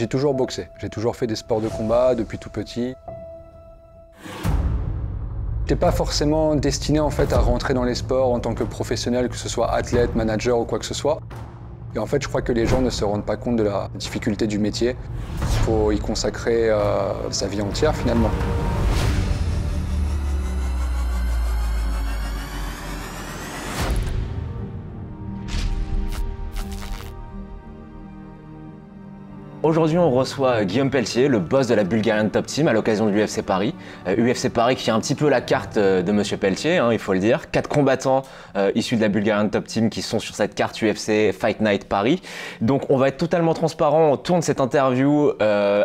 J'ai toujours boxé, j'ai toujours fait des sports de combat depuis tout petit. J'étais pas forcément destiné en fait à rentrer dans les sports en tant que professionnel, que ce soit athlète, manager ou quoi que ce soit. Et en fait, je crois que les gens ne se rendent pas compte de la difficulté du métier. Il faut y consacrer euh, sa vie entière finalement. Aujourd'hui, on reçoit euh, Guillaume Pelletier, le boss de la Bulgarian Top Team à l'occasion de l'UFC Paris. UFC euh, Paris qui est un petit peu la carte euh, de Monsieur Pelletier, hein, il faut le dire. Quatre combattants issus de la Bulgarian Top Team qui sont sur cette carte UFC Fight Night Paris. Donc, on va être totalement transparent. On tourne cette interview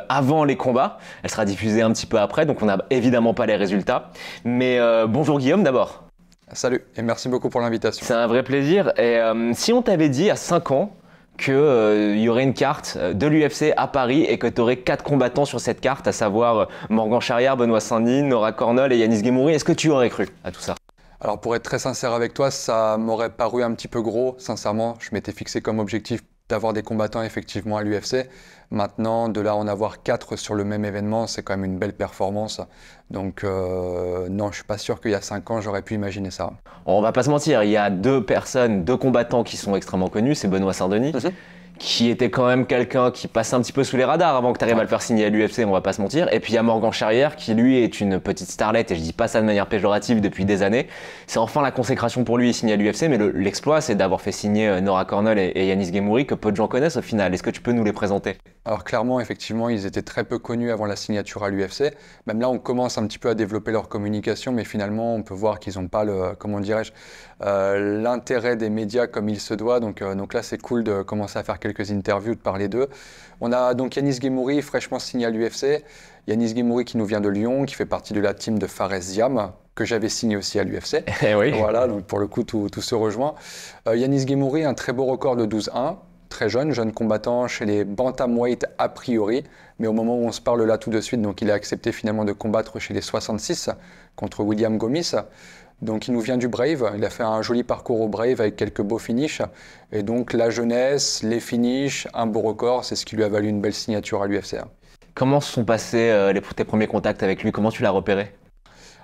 avant les combats. Elle sera diffusée un petit peu après, donc on n'a évidemment pas les résultats. Mais bonjour Guillaume d'abord. Salut et merci beaucoup pour l'invitation. C'est un vrai plaisir. Et si on t'avait dit à 5 ans qu'il euh, y aurait une carte euh, de l'UFC à Paris et que tu aurais quatre combattants sur cette carte, à savoir euh, Morgan Charrière, Benoît Saint-Denis, Nora Cornel et Yanis Guémouri. Est-ce que tu aurais cru à tout ça alors pour être très sincère avec toi, ça m'aurait paru un petit peu gros, sincèrement. Je m'étais fixé comme objectif d'avoir des combattants effectivement à l'UFC. Maintenant, de là en avoir quatre sur le même événement, c'est quand même une belle performance. Donc euh, non, je suis pas sûr qu'il y a cinq ans, j'aurais pu imaginer ça. On va pas se mentir, il y a deux personnes, deux combattants qui sont extrêmement connus, c'est Benoît Saint-Denis. Mhm qui était quand même quelqu'un qui passait un petit peu sous les radars avant que tu arrives à le faire signer à l'UFC, on va pas se mentir. Et puis il y a Morgan Charrière qui lui est une petite starlette, et je dis pas ça de manière péjorative depuis des années. C'est enfin la consécration pour lui, il signe à l'UFC, mais l'exploit c'est d'avoir fait signer euh, Nora Cornell et, Yanis Gemouri que peu de gens connaissent au final. Est-ce que tu peux nous les présenter Alors clairement, effectivement, ils étaient très peu connus avant la signature à l'UFC. Même là, on commence un petit peu à développer leur communication, mais finalement, on peut voir qu'ils n'ont pas le, comment dirais-je, euh, l'intérêt des médias comme il se doit. Donc, euh, donc là, c'est cool de commencer à faire quelques interviews, de parler d'eux. On a donc Yanis Gemouri, fraîchement signé à l'UFC. Yanis Gemouri qui nous vient de Lyon, qui fait partie de la team de Fares Ziam, que j'avais signé aussi à l'UFC. Eh voilà, pour le coup, tout, se rejoint. Euh, Yanis Gemouri un très beau record de 12-1 très jeune, jeune combattant chez les bantamweight a priori, mais au moment où on se parle là tout de suite, donc il a accepté finalement de combattre chez les 66 contre William Gomis. Donc il nous vient du Brave, il a fait un joli parcours au Brave avec quelques beaux finishes. Et donc la jeunesse, les finishes, un beau record, c'est ce qui lui a valu une belle signature à l'UFC. Comment se sont passés euh, tes premiers contacts avec lui Comment tu l'as repéré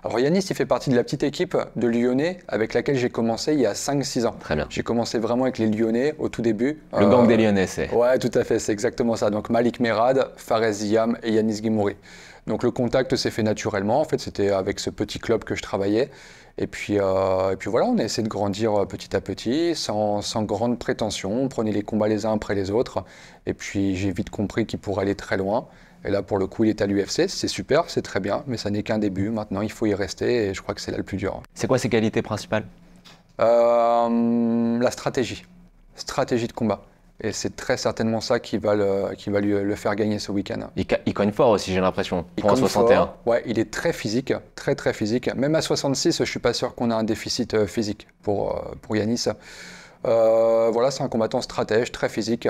alors Yanis, il fait partie de la petite équipe de Lyonnais avec laquelle j'ai commencé il y a 5-6 ans. J'ai commencé vraiment avec les Lyonnais au tout début. Le gang euh, des Lyonnais, c'est. Ouais, tout à fait, c'est exactement ça. Donc Malik Merad, Fares Ziyam et Yanis Guimouri. Donc le contact s'est fait naturellement. En fait, c'était avec ce petit club que je travaillais. Et puis, euh, puis voilà, on a essayé de grandir euh, petit à petit, sans, sans, grande prétention. On prenait les combats les uns après les autres. Et puis j'ai vite compris qu'il pourrait aller très loin. Et là, pour le coup, il est à l'UFC. C'est super, c'est très bien, mais ça n'est qu'un début. Maintenant, il faut y rester et je crois que c'est là le plus dur. C'est quoi ses qualités principales euh, La stratégie. Stratégie de combat. Et c'est très certainement ça qui va, le, qui va lui, le faire gagner ce week-end. Il, il, cogne fort aussi, j'ai l'impression, il un 61. ouais, il est très physique, très très physique. Même à 66, je ne suis pas sûr qu'on a un déficit euh, physique pour, euh, pour Yanis. voilà, c'est un combattant stratège, très physique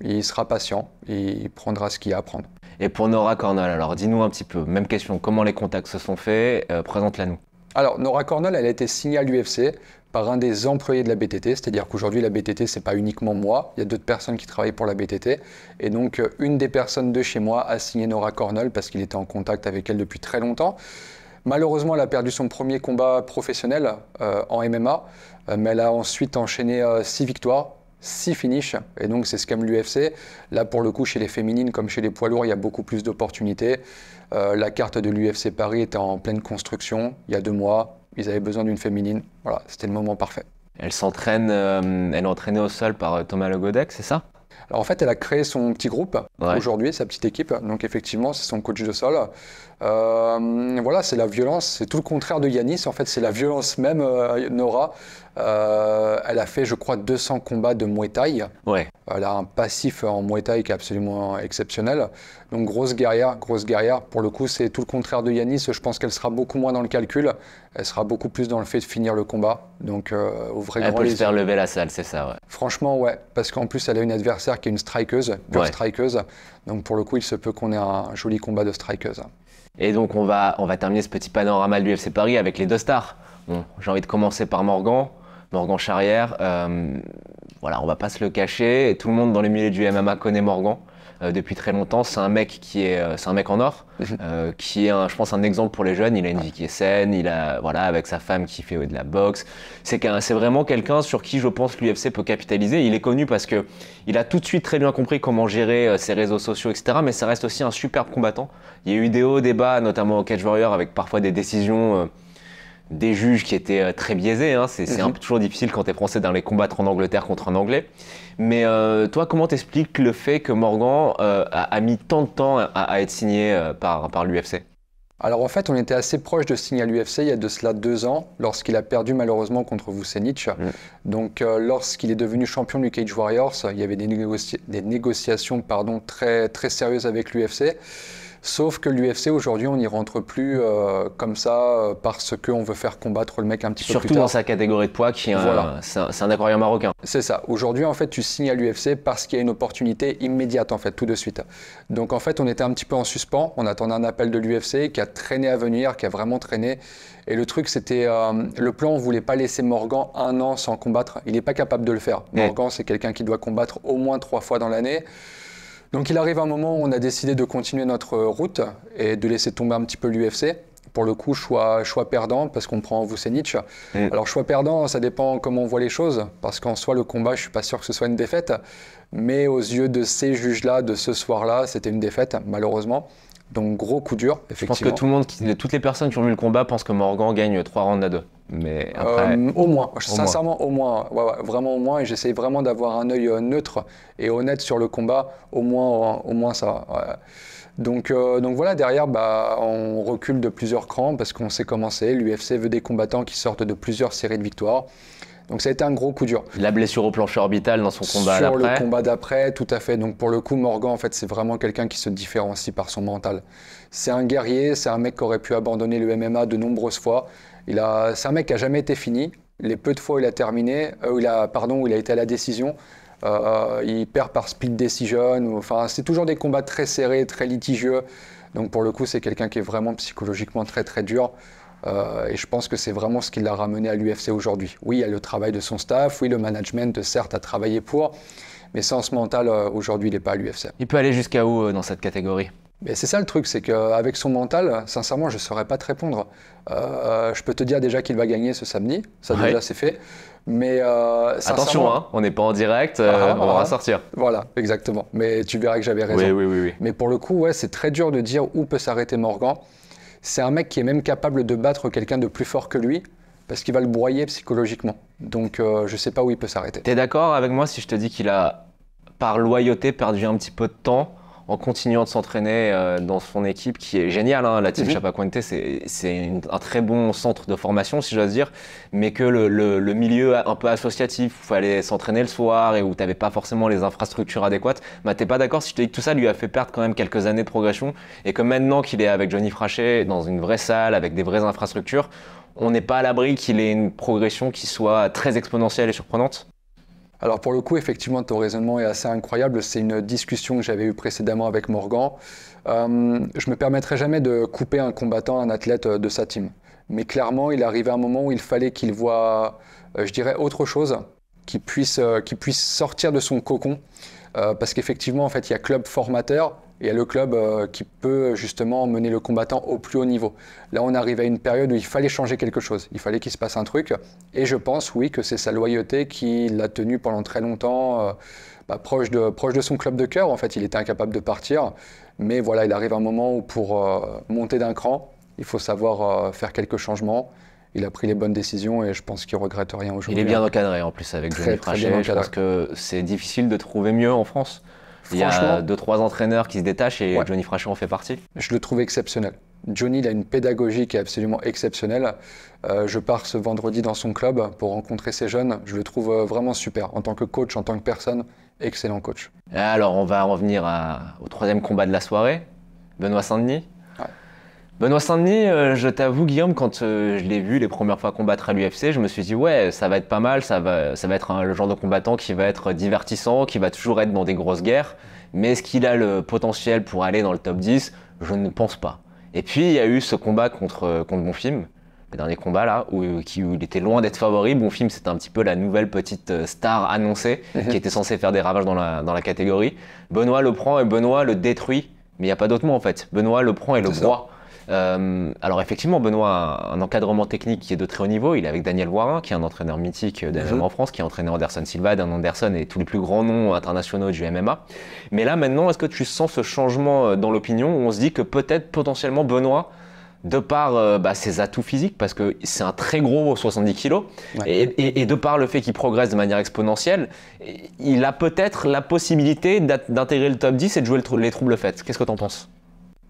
il sera patient il prendra ce qu'il y a à prendre. Et pour Nora Cornell, alors dis-nous un petit peu, même question, comment les contacts se sont faits euh, Présente-la nous. Alors, Nora Cornell, elle a été signée à l'UFC par un des employés de la BTT, c'est-à-dire qu'aujourd'hui, la BTT, ce n'est pas uniquement moi, il y a d'autres personnes qui travaillent pour la BTT. Et donc, euh, une des personnes de chez moi a signé Nora Cornell parce qu'il était en contact avec elle depuis très longtemps. Malheureusement, elle a perdu son premier combat professionnel euh, en MMA, mais elle a ensuite enchaîné six victoires 6 finishes. Et donc, c'est ce qu'aime l'UFC. Là, pour le coup, chez les féminines comme chez les poids lourds, il y a beaucoup plus d'opportunités. Euh, la carte de l'UFC Paris était en pleine construction il y a deux mois. Ils avaient besoin d'une féminine. Voilà, c'était le moment parfait. Elle s'entraîne, euh, elle est entraînée au sol par euh, Thomas Logodec, c'est ça alors en fait, elle a créé son petit groupe aujourd'hui, sa petite équipe. Donc effectivement, c'est son coach de sol. Euh, voilà, c'est la violence, c'est tout le contraire de Yanis. En fait, c'est la violence même, euh, Nora. Euh, elle a fait, je crois, 200 combats de Muay Thai. Ouais. Elle a un passif en Muay Thai qui est absolument exceptionnel. Donc, grosse guerrière, grosse guerrière. Pour le coup, c'est tout le contraire de Yanis. Je pense qu'elle sera beaucoup moins dans le calcul. Elle sera beaucoup plus dans le fait de finir le combat. Donc, au vrai Elle peut se faire lever la salle, c'est ça, ouais. Franchement, ouais. Parce qu'en plus, elle a une adversaire qui est une strikeuse, strikeuse. Donc, pour le coup, il se peut qu'on ait un joli combat de strikeuse. Et donc on va, on va terminer ce petit panorama du l'UFC Paris avec les deux stars. Bon, j'ai envie de commencer par Morgan, Morgan Charrière. Euh, voilà, on va pas se le cacher. tout le monde dans les milieux du MMA connaît Morgan. Euh, depuis très longtemps. C'est un mec qui est, euh, c'est un mec en or, euh, qui est, un, je pense, un exemple pour les jeunes. Il a une vie qui est saine. Il a, voilà, avec sa femme qui fait de la boxe. C'est c'est vraiment quelqu'un sur qui je pense l'UFC peut capitaliser. Il est connu parce que il a tout de suite très bien compris comment gérer ses réseaux sociaux, etc. Mais ça reste aussi un superbe combattant. Il y a eu des hauts, débats, notamment au Cage Warrior, avec parfois des décisions des juges qui étaient très biaisés. Hein. C'est mhm. un toujours difficile quand tu es français d'aller combattre en Angleterre contre un Anglais. Mais euh, toi, comment t'expliques le fait que Morgan euh, a, mis tant de temps à, être signé euh, par, par l'UFC alors en fait, on était assez proche de signer à l'UFC il y a de cela deux ans, lorsqu'il a perdu malheureusement contre Vucenic. Mm. Donc lorsqu'il est devenu champion du Cage Warriors, il y avait des, des négociations pardon, très, très sérieuses avec l'UFC. Sauf que l'UFC aujourd'hui, on n'y rentre plus euh, comme ça euh, parce qu'on veut faire combattre le mec un petit peu plus tard. Surtout dans sa catégorie de poids qui est voilà. un, c'est un, aquarium marocain. C'est ça. Aujourd'hui, en fait, tu signes à l'UFC parce qu'il y a une opportunité immédiate, en fait, tout de suite. Donc, en fait, on était un petit peu en suspens. On attendait un appel de l'UFC qui a traîné à venir, qui a vraiment traîné. Et le truc, c'était euh, le plan. On voulait pas laisser Morgan un an sans combattre. Il n'est pas capable de le faire. Morgan, c'est quelqu'un qui doit combattre au moins trois fois dans l'année. Donc il arrive un moment où on a décidé de continuer notre route et de laisser tomber un petit peu l'UFC. Pour le coup, choix, choix perdant, parce qu'on prend Vucenic. Mm. Alors, choix perdant, ça dépend comment on voit les choses, parce qu'en soi, le combat, je suis pas sûr que ce soit une défaite. Mais aux yeux de ces juges-là, de ce soir-là, c'était une défaite, malheureusement. Donc gros coup dur, effectivement. Je pense que tout le monde, toutes les personnes qui ont vu le combat pensent que Morgan gagne 3 rounds à 2. Mais euh, au moins, sincèrement au moins, vraiment au moins, et j'essaie vraiment d'avoir un œil euh, neutre et honnête sur le combat, au moins, euh, au moins ça. Donc, donc voilà, derrière, bah, on recule de plusieurs crans parce qu'on sait comment c'est. L'UFC veut des combattants qui sortent de plusieurs séries de victoires. Donc ça a été un gros coup dur. La blessure au plancher orbital dans son combat Sur le combat d'après, tout à fait. Donc pour le coup, Morgan, en fait, c'est vraiment quelqu'un qui se différencie par son mental. C'est un guerrier, c'est un mec qui aurait pu abandonner le MMA de nombreuses fois. Il a, c'est un mec qui a jamais été fini. Les peu de fois où il a terminé, euh, il a, pardon, où il a été à la décision, euh, euh, il perd par split decision. Ou, enfin, c'est toujours des combats très serrés, très litigieux. Donc pour le coup, c'est quelqu'un qui est vraiment psychologiquement très très dur. Euh, et je pense que c'est vraiment ce qui l'a ramené à l'UFC aujourd'hui. Oui, il y a le travail de son staff, oui, le management, certes, a travaillé pour, mais sans ce mental, euh, aujourd'hui, il n'est pas à l'UFC. Il peut aller jusqu'à où euh, dans cette catégorie mais c'est ça le truc, c'est qu'avec son mental, sincèrement, je ne saurais pas te répondre. je peux te dire déjà qu'il va gagner ce samedi, ça déjà c'est fait. Mais attention, hein, on n'est pas en direct, ah, on va ah, ressortir. sortir. Voilà, exactement. Mais tu verras que j'avais raison. Mais pour le coup, ouais, c'est très dur de dire où peut s'arrêter Morgan c'est un mec qui est même capable de battre quelqu'un de plus fort que lui parce qu'il va le broyer psychologiquement. Donc je euh, je sais pas où il peut s'arrêter. T'es d'accord avec moi si je te dis qu'il a, par loyauté, perdu un petit peu de temps en continuant de s'entraîner euh, dans son équipe qui est géniale. Hein. la team mhm. Chapacointé c'est un très bon centre de formation, si j'ose dire, mais que le, milieu un peu associatif, où il fallait s'entraîner le soir et où tu n'avais pas forcément les infrastructures adéquates, bah, tu pas d'accord si je te dis que tout ça lui a fait perdre quand même quelques années de progression et que maintenant qu'il est avec Johnny Frachet dans une vraie salle, avec des vraies infrastructures, on n'est pas à l'abri qu'il ait une progression qui soit très exponentielle et surprenante alors pour le coup, effectivement, ton raisonnement est assez incroyable. C'est une discussion que j'avais eue précédemment avec Morgan. Euh, je me permettrai jamais de couper un combattant, un athlète euh, de sa team. Mais clairement, il arrivait un moment où il fallait qu'il voit, euh, je dirais, autre chose, qu'il puisse, euh, puisse sortir de son cocon euh, parce qu'effectivement, en fait, il y a club formateur et il y a le club euh, qui peut justement mener le combattant au plus haut niveau. Là, on arrive à une période où il fallait changer quelque chose, il fallait qu'il se passe un truc. Et je pense, oui, que c'est sa loyauté qui l'a tenu pendant très longtemps euh, bah, proche, de, proche de son club de cœur. En fait, il était incapable de partir. Mais voilà, il arrive un moment où pour monter d'un cran, il faut savoir faire quelques changements il a pris les bonnes décisions et je pense qu'il regrette rien aujourd'hui. Il est bien hein. encadré en plus avec Johnny Frachet. parce que c'est difficile de trouver mieux en France. Il y a deux trois entraîneurs qui se détachent et Johnny Frachet en fait partie. Je le trouve exceptionnel. Johnny, il a une pédagogie qui est absolument exceptionnelle. Euh, je pars ce vendredi dans son club pour rencontrer ses jeunes. Je le trouve euh, vraiment super. En tant que coach, en tant que personne, excellent coach. Alors, on va revenir au troisième combat de la soirée. Benoît Saint-Denis, Benoît Saint-Denis, euh, je t'avoue, Guillaume, quand euh, je l'ai vu les premières fois combattre à l'UFC, je me suis dit, ouais, ça va être pas mal, ça va, ça va être le genre de combattant qui va être divertissant, qui va toujours être dans des grosses guerres. Mais est-ce qu'il a le potentiel pour aller dans le top 10 Je ne pense pas. Et puis, il y a eu ce combat contre, euh, contre Bonfim, le dernier combat là, où, il était loin d'être favori. Bonfim, c'était un petit peu la nouvelle petite star annoncée, qui était censée faire des ravages dans la, dans la catégorie. Benoît le prend et Benoît le détruit. Mais il n'y a pas d'autre mot en fait. Benoît le prend et le broie. Euh, alors effectivement, Benoît a un encadrement technique qui est de très haut niveau. Il est avec Daniel Warin, qui est un entraîneur mythique mmh. en France, qui a entraîné Anderson Silva, Dan Anderson et tous les plus grands noms internationaux du MMA. Mais là maintenant, est-ce que tu sens ce changement euh, dans l'opinion où on se dit que peut-être potentiellement Benoît de par euh, bah, ses atouts physiques, parce que c'est un très gros 70 kg, et, de par le fait qu'il progresse de manière exponentielle, il a peut-être la possibilité d'intégrer le top 10 et de jouer les troubles faits. Qu'est-ce que tu en penses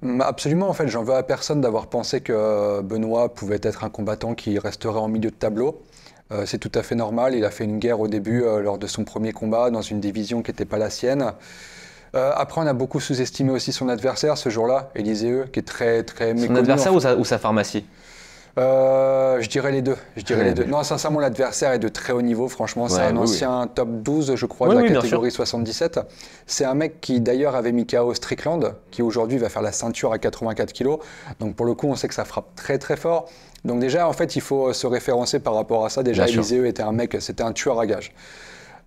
Mm, absolument, en fait, j'en veux à personne d'avoir pensé que euh, Benoît pouvait être un combattant qui resterait en milieu de tableau. Euh, c'est tout à fait normal, il a fait une guerre au début euh, lors de son premier combat dans une division qui n'était pas la sienne. après, on a beaucoup sous-estimé aussi son adversaire ce jour-là, Élisée, e, qui est très, très méconnu. Son adversaire ou sa pharmacie euh, je dirais les deux. Je dirais les deux. Non, sincèrement, l'adversaire est de très haut niveau. Franchement, c'est un ancien top 12, je crois, de la catégorie 77. C'est un mec qui, d'ailleurs, avait mis KO Strickland, qui aujourd'hui va faire la ceinture à 84 kilos. Donc, pour le coup, on sait que ça frappe très, très fort. Donc, déjà, en fait, il faut euh, se référencer par rapport à ça. Déjà, était un mec, c'était un tueur à gage.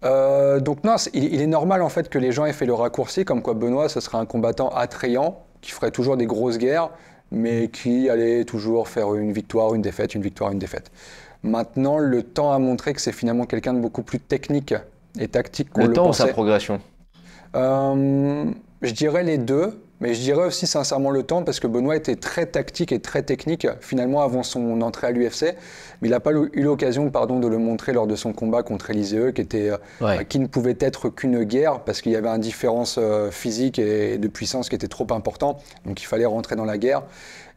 Euh, donc non, il, il, est normal en fait que les gens aient fait le raccourci comme quoi Benoît, ce serait un combattant attrayant qui ferait toujours des grosses guerres mais qui allait toujours faire une victoire, une défaite, une victoire, une défaite. Maintenant, le temps a montré que c'est finalement quelqu'un de beaucoup plus technique et tactique qu'on le, le temps ou sa progression euh, Je dirais les deux. Mais je dirais aussi sincèrement le temps parce que Benoît était très tactique et très technique finalement avant son entrée à l'UFC. Mais il n'a pas eu l'occasion pardon, de le montrer lors de son combat contre Elisee, qui, était, euh, qui ne pouvait être qu'une guerre parce qu'il y avait une différence euh, physique et de puissance qui était trop importante. Donc il fallait rentrer dans la guerre.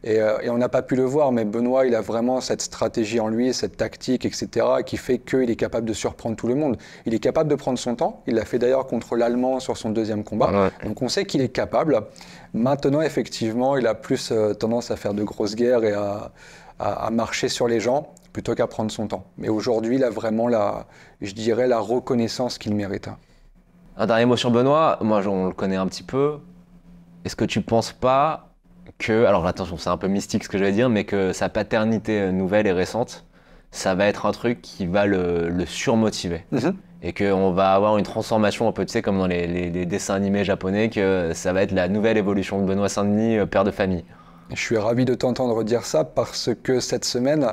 Euh, et, on n'a pas pu le voir, mais Benoît, il a vraiment cette stratégie en lui, cette tactique, etc., qui fait qu'il est capable de surprendre tout le monde. Il est capable de prendre son temps. Il l'a fait d'ailleurs contre l'Allemand sur son deuxième combat. Donc on sait qu'il est capable. Maintenant, effectivement, il a plus euh, tendance à faire de grosses guerres et à, marcher sur les gens plutôt qu'à prendre son temps. Mais aujourd'hui, il a vraiment la, je dirais, la reconnaissance qu'il mérite. Un dernier mot sur Benoît. Moi, on le connaît un petit peu. Est-ce que tu ne penses pas que, alors attention, c'est un peu mystique ce que je vais dire, mais que sa paternité nouvelle et récente, ça va être un truc qui va le, surmotiver. Mhm. Et qu'on va avoir une transformation un peu, tu sais, comme dans les, dessins animés japonais, que ça va être la nouvelle évolution de Benoît Saint-Denis, euh, père de famille. Je suis ravi de t'entendre dire ça parce que cette semaine,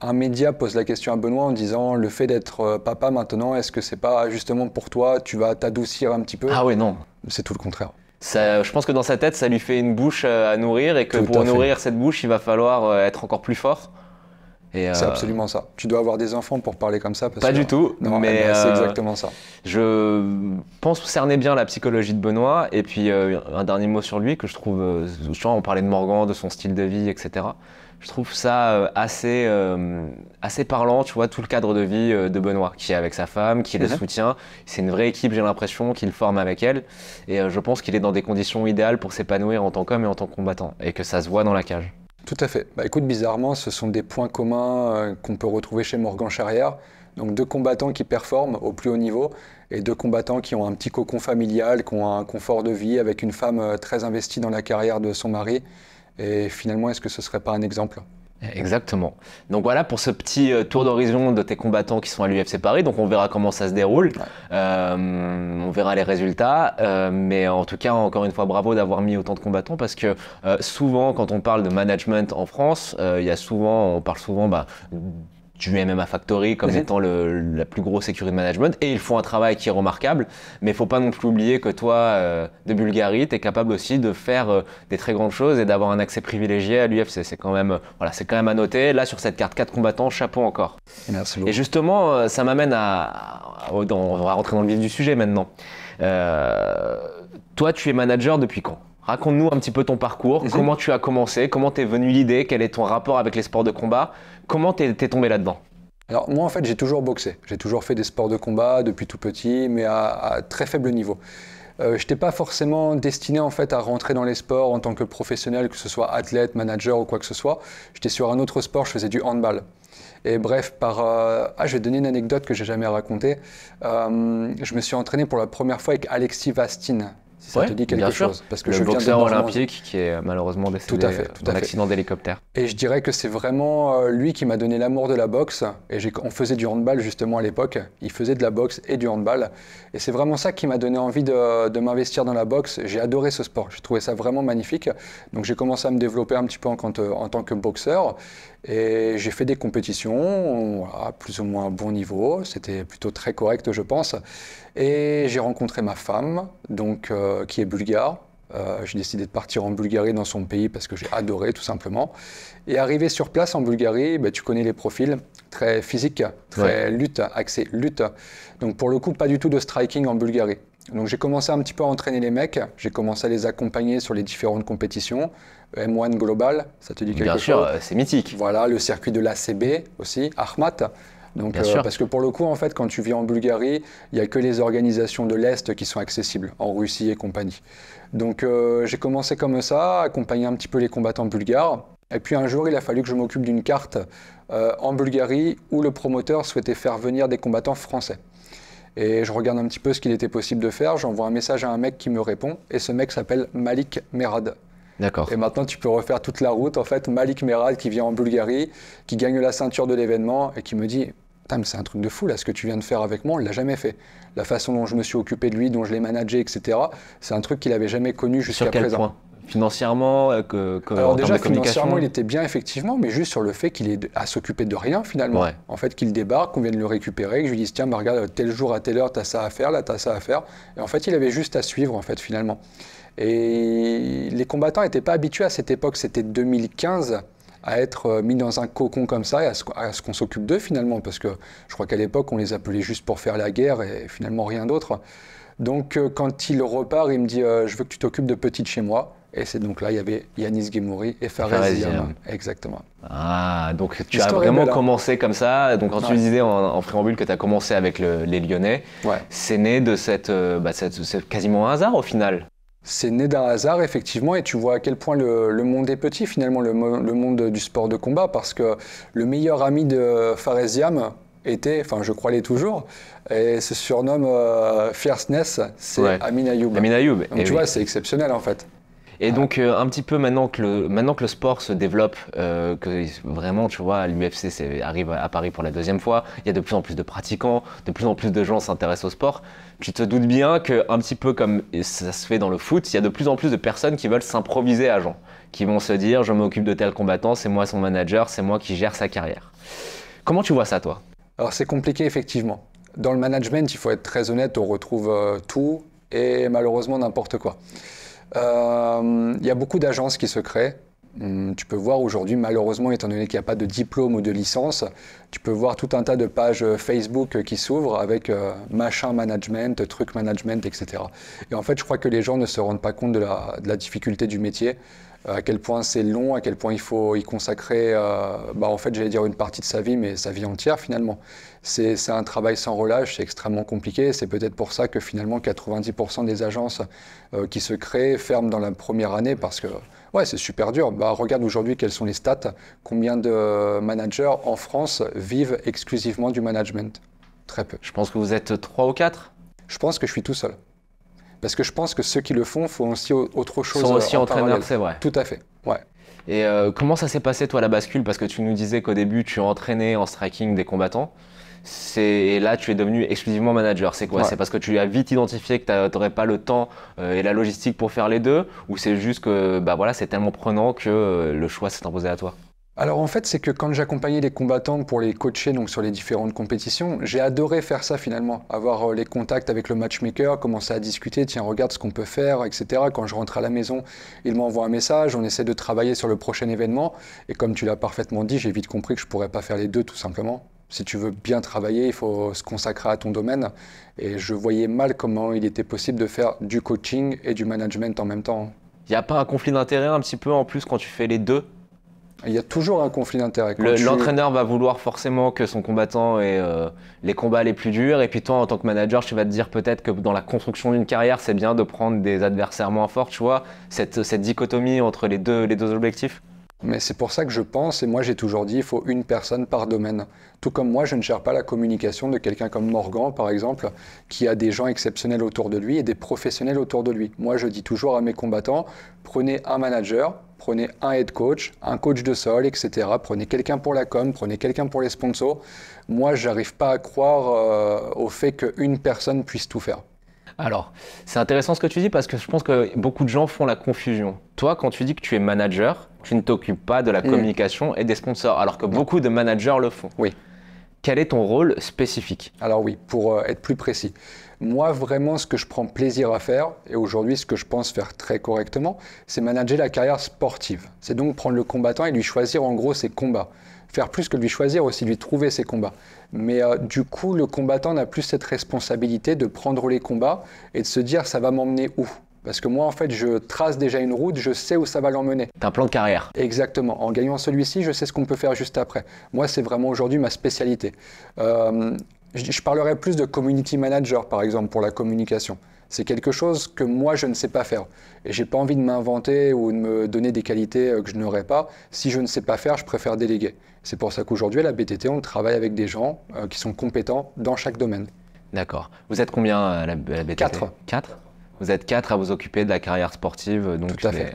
un média pose la question à Benoît en disant le fait d'être euh, papa maintenant, est-ce que c'est pas justement pour toi, tu vas t'adoucir un petit peu Ah oui, non. C'est tout le contraire je pense que dans sa tête, ça lui fait une bouche euh, à nourrir et que pour nourrir cette bouche, il va falloir euh, être encore plus fort. Euh, c'est absolument ça. Tu dois avoir des enfants pour parler comme ça. pas du tout, mais, eh ben, c'est exactement ça. Je pense cerner bien la psychologie de Benoît. Et puis, un dernier mot sur lui que je trouve. souvent on parlait de Morgan, de son style de vie, etc je trouve ça euh, euh, assez, parlant, tu vois, tout le cadre de vie euh, de Benoît, qui est avec sa femme, qui le mhm. soutient. C'est une vraie équipe, j'ai l'impression, qu'il forme avec elle. Et je pense qu'il est dans des conditions idéales pour s'épanouir en tant qu'homme et en tant que combattant, et que ça se voit dans la cage. Tout à fait. Bah, écoute, bizarrement, ce sont des points communs qu'on peut retrouver chez Morgan Charrière. Donc deux combattants qui performent au plus haut niveau et deux combattants qui ont un petit cocon familial, qui ont un confort de vie avec une femme très investie dans la carrière de son mari. Et finalement, est-ce que ce serait pas un exemple Exactement. Donc voilà pour ce petit euh, tour d'horizon de tes combattants qui sont à l'UFC Paris. Donc on verra comment ça se déroule, euh, on verra les résultats. Euh, mais en tout cas, encore une fois, bravo d'avoir mis autant de combattants parce que souvent, quand on parle de management en France, il y souvent, on parle souvent bah, même à Factory comme étant le, la plus grosse security management. Et ils font un travail qui est remarquable, mais il faut pas non plus oublier que toi, euh, de Bulgarie, tu es capable aussi de faire euh, des très grandes choses et d'avoir un accès privilégié à l'UFC. C'est quand, même, euh, voilà c'est quand même à noter. Là, sur cette carte quatre combattants, chapeau encore. et justement, ça m'amène à, On va rentrer dans le vif du sujet maintenant. toi, tu es manager depuis quand Raconte-nous un petit peu ton parcours, comment tu as commencé, comment t'es venue l'idée, quel est ton rapport avec les sports de combat, comment t'es es tombé là-dedans alors moi en fait j'ai toujours boxé, j'ai toujours fait des sports de combat depuis tout petit mais à, très faible niveau. Euh, je n'étais pas forcément destiné en fait à rentrer dans les sports en tant que professionnel, que ce soit athlète, manager ou quoi que ce soit. J'étais sur un autre sport, je faisais du handball. Et bref, par euh, ah, je vais donner une anecdote que j'ai jamais racontée. Euh, je me suis entraîné pour la première fois avec Alexis Vastine si ça dit chose. Parce que le boxeur olympique qui est malheureusement décédé tout à accident d'hélicoptère. Et je dirais que c'est vraiment euh, lui qui m'a donné l'amour de la boxe. Et on faisait du handball justement à l'époque. Il faisait de la boxe et du handball. Et c'est vraiment ça qui m'a donné envie de, m'investir dans la boxe. J'ai adoré ce sport. J'ai trouvé ça vraiment magnifique. Donc j'ai commencé à me développer un petit peu en, euh, en tant que boxeur. Et j'ai fait des compétitions, à plus ou moins bon niveau, c'était plutôt très correct, je pense. Et j'ai rencontré ma femme, donc euh, qui est bulgare. Euh, j'ai décidé de partir en Bulgarie dans son pays parce que j'ai adoré tout simplement. Et arrivé sur place en Bulgarie, bah, tu connais les profils très physique, très lutte, axé lutte. Donc pour le coup, pas du tout de striking en Bulgarie. Donc j'ai commencé un petit peu à entraîner les mecs, j'ai commencé à les accompagner sur les différentes compétitions. M1 Global, ça te dit quelque chose Bien sûr, euh, c'est mythique. Voilà, le circuit de l'ACB aussi, Ahmat. Donc, euh, sûr. parce que pour le coup, en fait, quand tu vis en Bulgarie, il n'y a que les organisations de l'Est qui sont accessibles, en Russie et compagnie. Donc euh, j'ai commencé comme ça, accompagner un petit peu les combattants bulgares. Et puis un jour, il a fallu que je m'occupe d'une carte en Bulgarie où le promoteur souhaitait faire venir des combattants français. Et je regarde un petit peu ce qu'il était possible de faire. J'envoie un message à un mec qui me répond. Et ce mec s'appelle Malik Merad. D'accord. Et maintenant, tu peux refaire toute la route. En fait, Malik Merad qui vient en Bulgarie, qui gagne la ceinture de l'événement et qui me dit c'est un truc de fou là, ce que tu viens de faire avec moi, on l'a jamais fait. La façon dont je me suis occupé de lui, dont je l'ai managé, etc., c'est un truc qu'il n'avait jamais connu jusqu'à présent financièrement euh, que, Alors déjà, financièrement, il était bien effectivement, mais juste sur le fait qu'il est à s'occuper de rien finalement. En fait, qu'il débarque, qu'on vienne le récupérer, que je lui dise tiens, bah, regarde, tel jour à telle heure, t'as ça à faire, là t'as ça à faire. Et en fait, il avait juste à suivre en fait finalement. Et les combattants n'étaient pas habitués à cette époque, c'était 2015 à être euh, mis dans un cocon comme ça à ce, qu'on s'occupe d'eux finalement, parce que je crois qu'à l'époque on les appelait juste pour faire la guerre et finalement rien d'autre. Donc euh, quand il repart, il me dit je veux que tu t'occupes de petite chez moi. Et c'est donc là, il y avait Yanis Gimouri et Fares Exactement. Ah, donc tu as vraiment hein. commencé comme ça. Donc quand tu disais en, en préambule que tu as commencé avec les Lyonnais, c'est né de euh, bah, cette, c'est quasiment un hasard au final. C'est né d'un hasard, effectivement, et tu vois à quel point le, monde est petit, finalement, le, monde du sport de combat, parce que le meilleur ami de Faresiam était, enfin, je crois l'est toujours, et se surnomme euh, Fierceness, c'est ouais. Amin Ayoub. Donc, et eh tu vois, c'est exceptionnel, en fait. Et donc euh, un petit peu maintenant que le, maintenant que le sport se développe, euh, que vraiment tu vois l'UFC arrive à Paris pour la deuxième fois, il y a de plus en plus de pratiquants, de plus en plus de gens s'intéressent au sport. Tu te doutes bien que un petit peu comme ça se fait dans le foot, il y a de plus en plus de personnes qui veulent s'improviser agent, qui vont se dire je m'occupe de tel combattant, c'est moi son manager, c'est moi qui gère sa carrière. Comment tu vois ça toi Alors c'est compliqué effectivement. Dans le management, il faut être très honnête, on retrouve euh, tout et malheureusement n'importe quoi. Euh, il y a beaucoup d'agences qui se créent. Hum, tu peux voir aujourd'hui, malheureusement, étant donné qu'il n'y a pas de diplôme ou de licence, tu peux voir tout un tas de pages euh, Facebook euh, qui s'ouvrent avec machin management, truc management, etc. Et en fait, je crois que les gens ne se rendent pas compte de la difficulté du métier. Euh, à quel point c'est long, à quel point il faut y consacrer, euh, bah, en fait, j'allais dire une partie de sa vie, mais sa vie entière finalement. C'est un travail sans relâche, c'est extrêmement compliqué. C'est peut-être pour ça que finalement 90% des agences euh, qui se créent ferment dans la première année parce que ouais, c'est super dur. Bah, regarde aujourd'hui quelles sont les stats. Combien de managers en France vivent exclusivement du management Très peu. Je pense que vous êtes 3 ou 4 Je pense que je suis tout seul. Parce que je pense que ceux qui le font font aussi autre chose. Sont aussi entraîneurs, c'est vrai. Tout à fait. Ouais. Et euh, comment ça s'est passé toi la bascule Parce que tu nous disais qu'au début tu entraînais en striking des combattants. Et là, tu es devenu exclusivement manager. C'est quoi C'est parce que tu as vite identifié que tu n'aurais pas le temps euh, et la logistique pour faire les deux Ou c'est juste que bah, voilà, c'est tellement prenant que euh, le choix s'est imposé à toi alors en fait, c'est que quand j'accompagnais les combattants pour les coacher donc sur les différentes compétitions, j'ai adoré faire ça finalement, avoir euh, les contacts avec le matchmaker, commencer à discuter, tiens regarde ce qu'on peut faire, etc. Quand je rentre à la maison, il m'envoie un message, on essaie de travailler sur le prochain événement. Et comme tu l'as parfaitement dit, j'ai vite compris que je pourrais pas faire les deux tout simplement. Si tu veux bien travailler, il faut se consacrer à ton domaine. Et je voyais mal comment il était possible de faire du coaching et du management en même temps. Il n'y a pas un conflit d'intérêt un petit peu en plus quand tu fais les deux il y a toujours un conflit d'intérêts. L'entraîneur va vouloir forcément que son combattant ait euh, les combats les plus durs. Et puis toi, en tant que manager, tu vas te dire peut-être que dans la construction d'une carrière, c'est bien de prendre des adversaires moins forts, tu vois, cette, dichotomie entre les deux, objectifs. Mais c'est pour ça que je pense, et moi j'ai toujours dit, il faut une personne par domaine. Tout comme moi, je ne gère pas la communication de quelqu'un comme Morgan, par exemple, qui a des gens exceptionnels autour de lui et des professionnels autour de lui. Moi, je dis toujours à mes combattants, prenez un manager, prenez un head coach, un coach de sol, etc. Prenez quelqu'un pour la com, prenez quelqu'un pour les sponsors. Moi, j'arrive pas à croire euh, au fait qu'une personne puisse tout faire. Alors, c'est intéressant ce que tu dis parce que je pense que beaucoup de gens font la confusion. Toi, quand tu dis que tu es manager, tu ne t'occupes pas de la mm. communication et des sponsors, alors que beaucoup de managers le font. Oui. Quel est ton rôle spécifique Alors oui, pour euh, être plus précis, moi, vraiment, ce que je prends plaisir à faire, et aujourd'hui, ce que je pense faire très correctement, c'est manager la carrière sportive. C'est donc prendre le combattant et lui choisir en gros ses combats. Faire plus que lui choisir aussi, lui trouver ses combats. Mais euh, du coup, le combattant n'a plus cette responsabilité de prendre les combats et de se dire ça va m'emmener où parce que moi, en fait, je trace déjà une route, je sais où ça va l'emmener. T'as un plan de carrière. Exactement. En gagnant celui-ci, je sais ce qu'on peut faire juste après. Moi, c'est vraiment aujourd'hui ma spécialité. Euh, je, parlerai parlerais plus de community manager, par exemple, pour la communication. C'est quelque chose que moi, je ne sais pas faire. Et j'ai pas envie de m'inventer ou de me donner des qualités euh, que je n'aurais pas. Si je ne sais pas faire, je préfère déléguer. C'est pour ça qu'aujourd'hui, à la BTT, on travaille avec des gens euh, qui sont compétents dans chaque domaine. D'accord. Vous êtes combien à la, BTT Quatre. Quatre vous êtes quatre à vous occuper de la carrière sportive. Donc Tout à fait.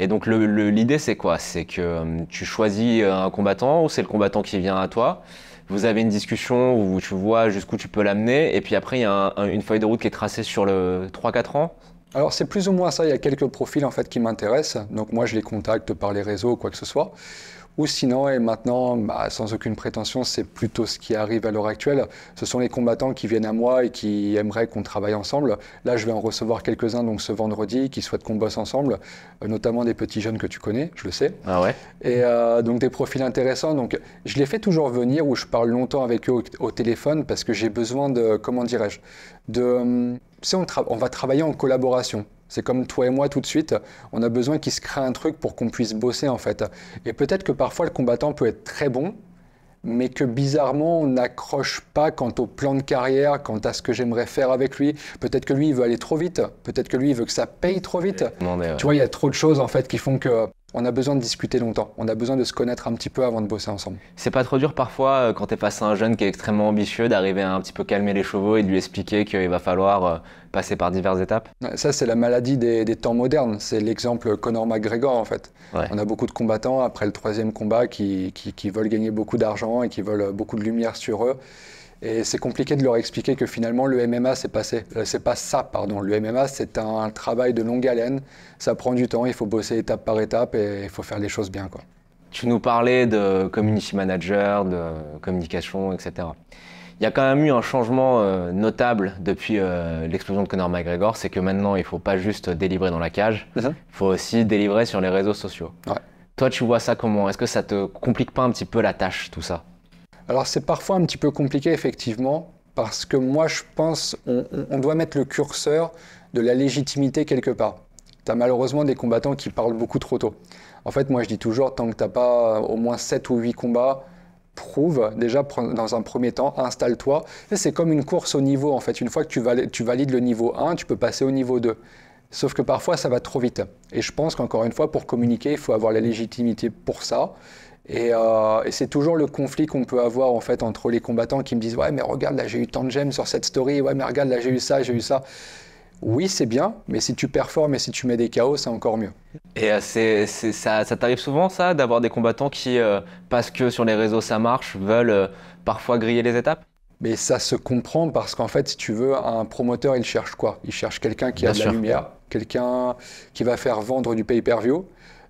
Et donc l'idée, c'est quoi C'est que euh, tu choisis un combattant ou c'est le combattant qui vient à toi vous avez une discussion où tu vois jusqu'où tu peux l'amener, et puis après, il y a une feuille de route qui est tracée sur le 3-4 ans alors c'est plus ou moins ça, il y a quelques profils en fait qui m'intéressent, donc moi je les contacte par les réseaux ou quoi que ce soit. Ou sinon, et maintenant, bah, sans aucune prétention, c'est plutôt ce qui arrive à l'heure actuelle. Ce sont les combattants qui viennent à moi et qui aimeraient qu'on travaille ensemble. Là, je vais en recevoir quelques-uns donc ce vendredi qui souhaitent qu'on bosse ensemble, euh, notamment des petits jeunes que tu connais, je le sais. Ah ouais. Et euh, donc des profils intéressants. Donc je les fais toujours venir où je parle longtemps avec eux au, téléphone parce que j'ai besoin de, comment dirais-je, de, hum, on va travailler en collaboration. C'est comme toi et moi tout de suite, on a besoin qu'il se crée un truc pour qu'on puisse bosser en fait. Et peut-être que parfois le combattant peut être très bon, mais que bizarrement on n'accroche pas quant au plan de carrière, quant à ce que j'aimerais faire avec lui. Peut-être que lui il veut aller trop vite, peut-être que lui il veut que ça paye trop vite. Tu vois, il y a trop de choses en fait qui font que on a besoin de discuter longtemps, on a besoin de se connaître un petit peu avant de bosser ensemble. C'est pas trop dur parfois euh, quand tu es face à un jeune qui est extrêmement ambitieux d'arriver à un petit peu calmer les chevaux et de lui expliquer qu'il va falloir euh, passer par diverses étapes Ça c'est la maladie des, temps modernes, c'est l'exemple Conor McGregor en fait. On a beaucoup de combattants après le troisième combat qui veulent gagner beaucoup d'argent et qui veulent euh, beaucoup de lumière sur eux et c'est compliqué de leur expliquer que finalement le MMA euh, c'est pas ça pardon. Le MMA c'est un travail de longue haleine, ça prend du temps, il faut bosser étape par étape et il faut faire les choses bien quoi. Tu nous parlais de community manager, de communication, etc. Il y a quand même eu un changement euh, notable depuis euh, l'explosion de Conor McGregor, c'est que maintenant il ne faut pas juste délivrer dans la cage, il faut aussi délivrer sur les réseaux sociaux. Toi, tu vois ça comment Est-ce que ça te complique pas un petit peu la tâche, tout ça alors c'est parfois un petit peu compliqué effectivement, parce que moi je pense on, doit mettre le curseur de la légitimité quelque part. Tu as malheureusement des combattants qui parlent beaucoup trop tôt. En fait, moi je dis toujours, tant que n'as pas au moins 7 ou 8 combats, prouve déjà dans un premier temps, installe-toi. C'est comme une course au niveau en fait. Une fois que tu, valides, tu valides le niveau 1, tu peux passer au niveau 2. Sauf que parfois ça va trop vite. Et je pense qu'encore une fois, pour communiquer, il faut avoir la légitimité pour ça. Euh, et, c'est toujours le conflit qu'on peut avoir en fait entre les combattants qui me disent ouais mais regarde là j'ai eu tant de gemmes sur cette story ouais mais regarde là j'ai eu ça j'ai eu ça oui, c'est bien, mais si tu performes et si tu mets des chaos, c'est encore mieux. Et euh, ça, t'arrive souvent, ça, d'avoir des combattants qui, euh, parce que sur les réseaux ça marche, veulent parfois griller les étapes Mais ça se comprend parce qu'en fait, si tu veux, un promoteur, il cherche quoi Il cherche quelqu'un qui a de la lumière, quelqu'un qui va faire vendre du pay-per-view,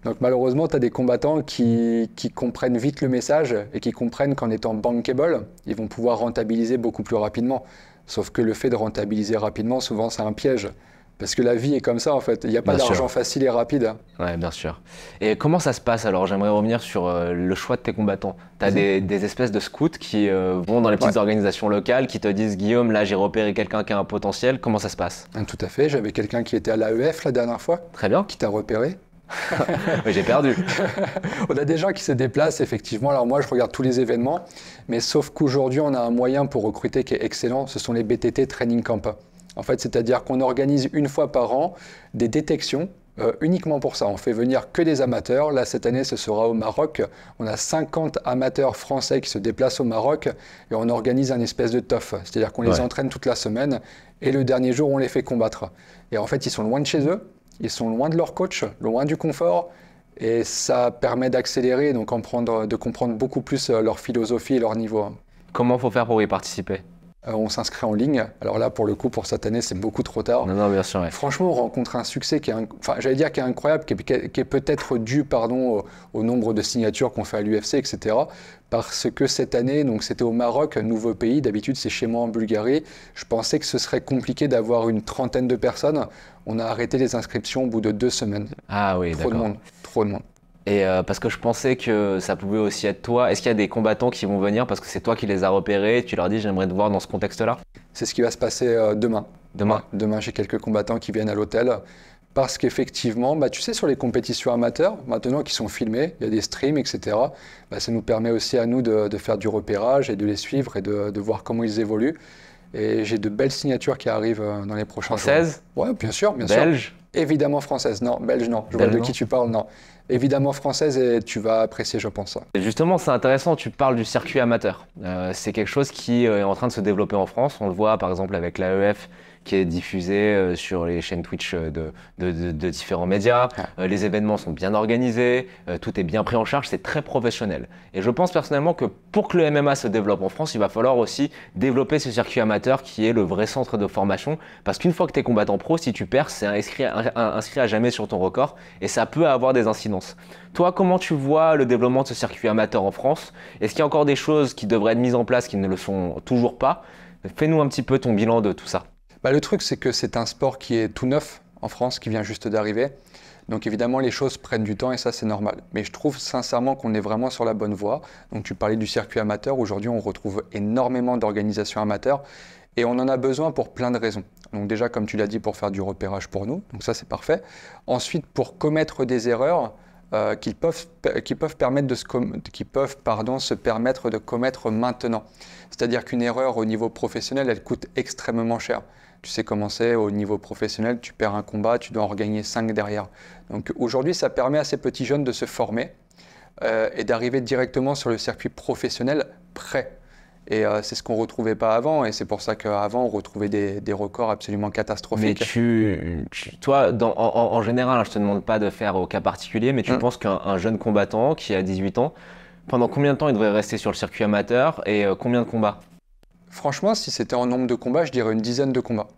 donc malheureusement, tu as des combattants qui, comprennent vite le message et qui comprennent qu'en étant bankable, ils vont pouvoir rentabiliser beaucoup plus rapidement. Sauf que le fait de rentabiliser rapidement, souvent, c'est un piège. Parce que la vie est comme ça, en fait. Il n'y a pas d'argent facile et rapide. Oui, bien sûr. Et comment ça se passe alors J'aimerais revenir sur euh, le choix de tes combattants. Tu as des, espèces de scouts qui euh, vont dans les petites organisations locales, qui te disent Guillaume, là j'ai repéré quelqu'un qui a un potentiel. Comment ça se passe Tout à fait. J'avais quelqu'un qui était à l'AEF la dernière fois. Très bien. Qui t'a repéré mais j'ai perdu. on a des gens qui se déplacent, effectivement. Alors moi, je regarde tous les événements, mais sauf qu'aujourd'hui, on a un moyen pour recruter qui est excellent, ce sont les BTT Training Camp. En fait, c'est-à-dire qu'on organise une fois par an des détections euh, uniquement pour ça. On fait venir que des amateurs. Là, cette année, ce sera au Maroc. On a 50 amateurs français qui se déplacent au Maroc et on organise un espèce de tough. C'est-à-dire qu'on les entraîne toute la semaine et le dernier jour, on les fait combattre. Et en fait, ils sont loin de chez eux. Ils sont loin de leur coach, loin du confort, et ça permet d'accélérer, donc de comprendre beaucoup plus euh, leur philosophie et leur niveau. Hein. Comment faut faire pour y participer euh, on s'inscrit en ligne. Alors là, pour le coup, pour cette année, c'est beaucoup trop tard. Non, non, bien Franchement, on rencontre un succès qui est, j'allais dire qui est incroyable, qui est, peut-être dû, pardon, au, nombre de signatures qu'on fait à l'UFC, etc. Parce que cette année, donc c'était au Maroc, un nouveau pays. D'habitude, c'est chez moi en Bulgarie. Je pensais que ce serait compliqué d'avoir une trentaine de personnes. On a arrêté les inscriptions au bout de deux semaines. Ah oui, d'accord. Trop de monde. Trop de monde. Et euh, parce que je pensais que ça pouvait aussi être toi. Est-ce qu'il y a des combattants qui vont venir parce que c'est toi qui les as repérés tu leur dis j'aimerais te voir dans ce contexte-là C'est ce qui va se passer euh, demain. Demain Demain, j'ai quelques combattants qui viennent à l'hôtel. Parce qu'effectivement, bah, tu sais, sur les compétitions amateurs, maintenant qu'ils sont filmés, il y a des streams, etc., bah, ça nous permet aussi à nous de, faire du repérage et de les suivre et de, voir comment ils évoluent. Et j'ai de belles signatures qui arrivent euh, dans les prochains Françaises jours. Françaises Oui, bien sûr, bien sûr. Belges Évidemment française, non. Belge, non. Je vois de qui tu parles, non évidemment française et tu vas apprécier, je pense. Hein. Justement, c'est intéressant, tu parles du circuit amateur. Euh, c'est quelque chose qui euh, est en train de se développer en France. On le voit par exemple avec l'AEF qui est diffusé euh, sur les chaînes Twitch euh, de, différents médias. Ah. Euh, les événements sont bien organisés, tout est bien pris en charge, c'est très professionnel. Et je pense personnellement que pour que le MMA se développe en France, il va falloir aussi développer ce circuit amateur qui est le vrai centre de formation. Parce qu'une fois que tu es combattant pro, si tu perds, c'est inscrit à jamais sur ton record et ça peut avoir des incidences. Toi, comment tu vois le développement de ce circuit amateur en France Est-ce qu'il y a encore des choses qui devraient être mises en place qui ne le sont toujours pas Fais-nous un petit peu ton bilan de tout ça. Bah, le truc, c'est que c'est un sport qui est tout neuf en France, qui vient juste d'arriver. Donc évidemment, les choses prennent du temps et ça, c'est normal. Mais je trouve sincèrement qu'on est vraiment sur la bonne voie. Donc tu parlais du circuit amateur. Aujourd'hui, on retrouve énormément d'organisations amateurs et on en a besoin pour plein de raisons. Donc déjà, comme tu l'as dit, pour faire du repérage pour nous. Donc ça, c'est parfait. Ensuite, pour commettre des erreurs. Euh, qu'ils peuvent, qui peuvent, peuvent pardon, se permettre de commettre maintenant. C'est-à-dire qu'une erreur au niveau professionnel, elle coûte extrêmement cher. Tu sais comment c'est au niveau professionnel, tu perds un combat, tu dois en regagner 5 derrière. Donc aujourd'hui, ça permet à ces petits jeunes de se former euh, et d'arriver directement sur le circuit professionnel prêt. Et euh, c'est ce qu'on ne retrouvait pas avant, et c'est pour ça qu'avant, on retrouvait des, des, records absolument catastrophiques. Mais tu, toi, dans, en, général, hein, je ne te demande pas de faire au cas particulier, mais tu hum. penses qu'un jeune combattant qui a 18 ans, pendant combien de temps il devrait rester sur le circuit amateur et euh, combien de combats Franchement, si c'était en nombre de combats, je dirais une dizaine de combats.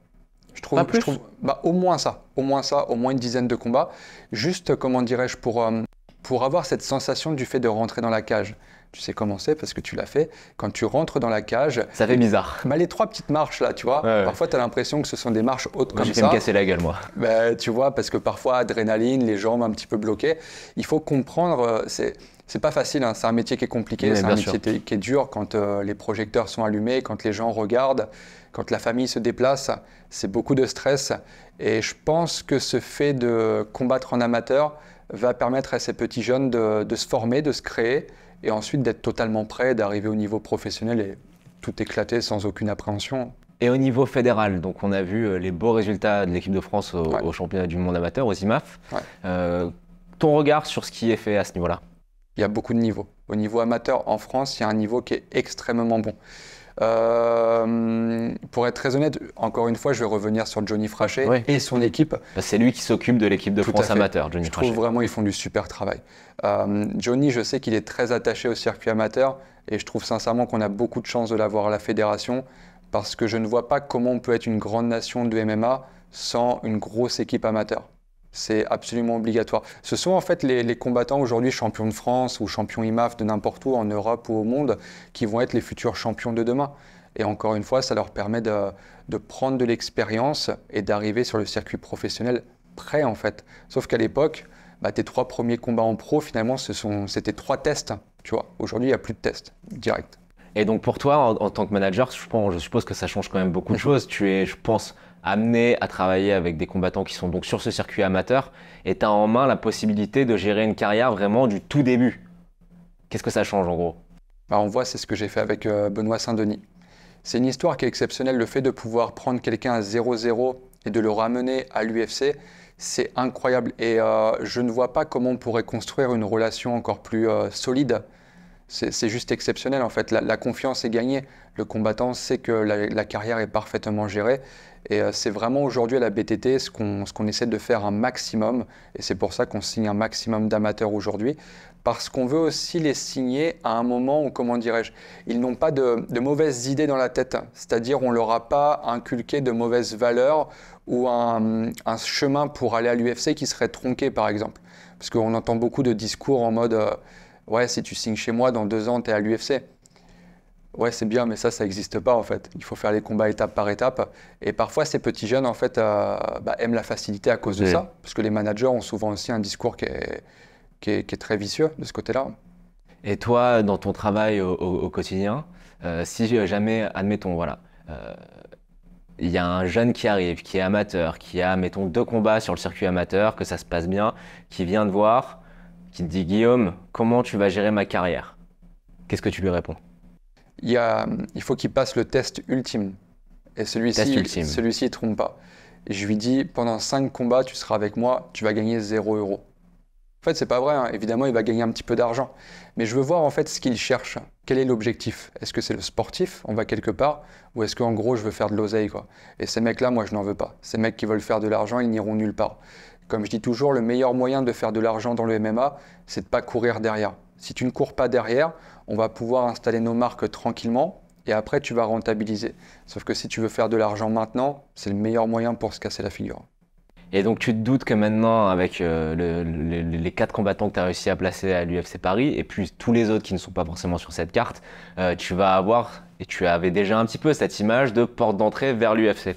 Je trouve, plus. Je trouve bah, au moins ça, au moins ça, au moins une dizaine de combats. Juste, comment dirais-je, pour, euh, pour avoir cette sensation du fait de rentrer dans la cage. Tu sais comment c'est parce que tu l'as fait. Quand tu rentres dans la cage. Ça fait bizarre. Bah, les trois petites marches là, tu vois. Parfois, tu as l'impression que ce sont des marches hautes comme ça. J'ai me casser la gueule, moi. Bah, tu vois, parce que parfois, adrénaline, les jambes un petit peu bloquées. Il faut comprendre. Euh, c'est c'est pas facile, hein. c'est un métier qui est compliqué, c'est un métier qui est dur quand euh, les projecteurs sont allumés, quand les gens regardent, quand la famille se déplace, c'est beaucoup de stress. Et je pense que ce fait de combattre en amateur va permettre à ces petits jeunes de, se former, de se créer, et ensuite d'être totalement prêts, d'arriver au niveau professionnel et tout éclater sans aucune appréhension. Et au niveau fédéral, donc on a vu euh, les beaux résultats de l'équipe de France au, championnat du monde amateur, aux IMAF. Euh, ton regard sur ce qui est fait à ce niveau-là il y a beaucoup de niveaux. Au niveau amateur, en France, il y a un niveau qui est extrêmement bon. Euh, pour être très honnête, encore une fois, je vais revenir sur Johnny Frachet et son équipe. Bah, c'est lui qui s'occupe de l'équipe de France amateur, Johnny Je trouve vraiment ils font du super travail. Euh, Johnny, je sais qu'il est très attaché au circuit amateur et je trouve sincèrement qu'on a beaucoup de chance de l'avoir à la fédération parce que je ne vois pas comment on peut être une grande nation de MMA sans une grosse équipe amateur. C'est absolument obligatoire. Ce sont en fait les, combattants aujourd'hui champions de France ou champions IMAF de n'importe où en Europe ou au monde qui vont être les futurs champions de demain. Et encore une fois, ça leur permet de, prendre de l'expérience et d'arriver sur le circuit professionnel prêt en fait. Sauf qu'à l'époque, bah, tes trois premiers combats en pro, finalement, c'était trois tests. Tu vois, aujourd'hui, il n'y a plus de tests direct. Et donc pour toi, en, tant que manager, je, je, suppose que ça change quand même beaucoup de choses. Tu es, je pense, amené à travailler avec des combattants qui sont donc sur ce circuit amateur et tu as en main la possibilité de gérer une carrière vraiment du tout début. Qu'est-ce que ça change en gros On bah, voit, c'est ce que j'ai fait avec euh, Benoît Saint-Denis. C'est une histoire qui est exceptionnelle, le fait de pouvoir prendre quelqu'un à 0-0 et de le ramener à l'UFC, c'est incroyable. Et euh, je ne vois pas comment on pourrait construire une relation encore plus euh, solide. C'est juste exceptionnel en fait. La, confiance est gagnée. Le combattant sait que la, la carrière est parfaitement gérée et euh, c'est vraiment aujourd'hui à la BTT ce qu'on essaie de faire un maximum. Et c'est pour ça qu'on signe un maximum d'amateurs aujourd'hui. Parce qu'on veut aussi les signer à un moment où, comment dirais-je, ils n'ont pas de, mauvaises idées dans la tête. C'est-à-dire, on ne leur a pas inculqué de mauvaises valeurs ou un, chemin pour aller à l'UFC qui serait tronqué, par exemple. Parce qu'on entend beaucoup de discours en mode euh, Ouais, si tu signes chez moi, dans deux ans, tu es à l'UFC ouais, c'est bien, mais ça, ça n'existe pas en fait. Il faut faire les combats étape par étape. Et parfois, ces petits jeunes en fait euh, bah, aiment la facilité à cause de ça, parce que les managers ont souvent aussi un discours qui est, très vicieux de ce côté-là. Et toi, dans ton travail au, quotidien, euh, si euh, jamais, admettons, voilà, il y a un jeune qui arrive, qui est amateur, qui a, mettons, deux combats sur le circuit amateur, que ça se passe bien, qui vient te voir, qui te dit Guillaume, comment tu vas gérer ma carrière Qu'est-ce que tu lui réponds il, faut qu'il passe le test ultime. Et celui-ci, celui-ci, trompe pas. je lui dis, pendant 5 combats, tu seras avec moi, tu vas gagner 0 euros. En fait, c'est pas vrai. Hein. Évidemment, il va gagner un petit peu d'argent. Mais je veux voir en fait ce qu'il cherche. Quel est l'objectif Est-ce que c'est le sportif On va quelque part Ou est-ce qu'en gros, je veux faire de l'oseille quoi Et ces mecs-là, moi, je n'en veux pas. Ces mecs qui veulent faire de l'argent, ils n'iront nulle part. Comme je dis toujours, le meilleur moyen de faire de l'argent dans le MMA, c'est de ne pas courir derrière. Si tu ne cours pas derrière, on va pouvoir installer nos marques tranquillement et après tu vas rentabiliser. Sauf que si tu veux faire de l'argent maintenant, c'est le meilleur moyen pour se casser la figure. Et donc tu te doutes que maintenant, avec euh, les quatre combattants que tu as réussi à placer à l'UFC Paris, et puis tous les autres qui ne sont pas forcément sur cette carte, euh, tu vas avoir, et tu avais déjà un petit peu cette image de porte d'entrée vers l'UFC.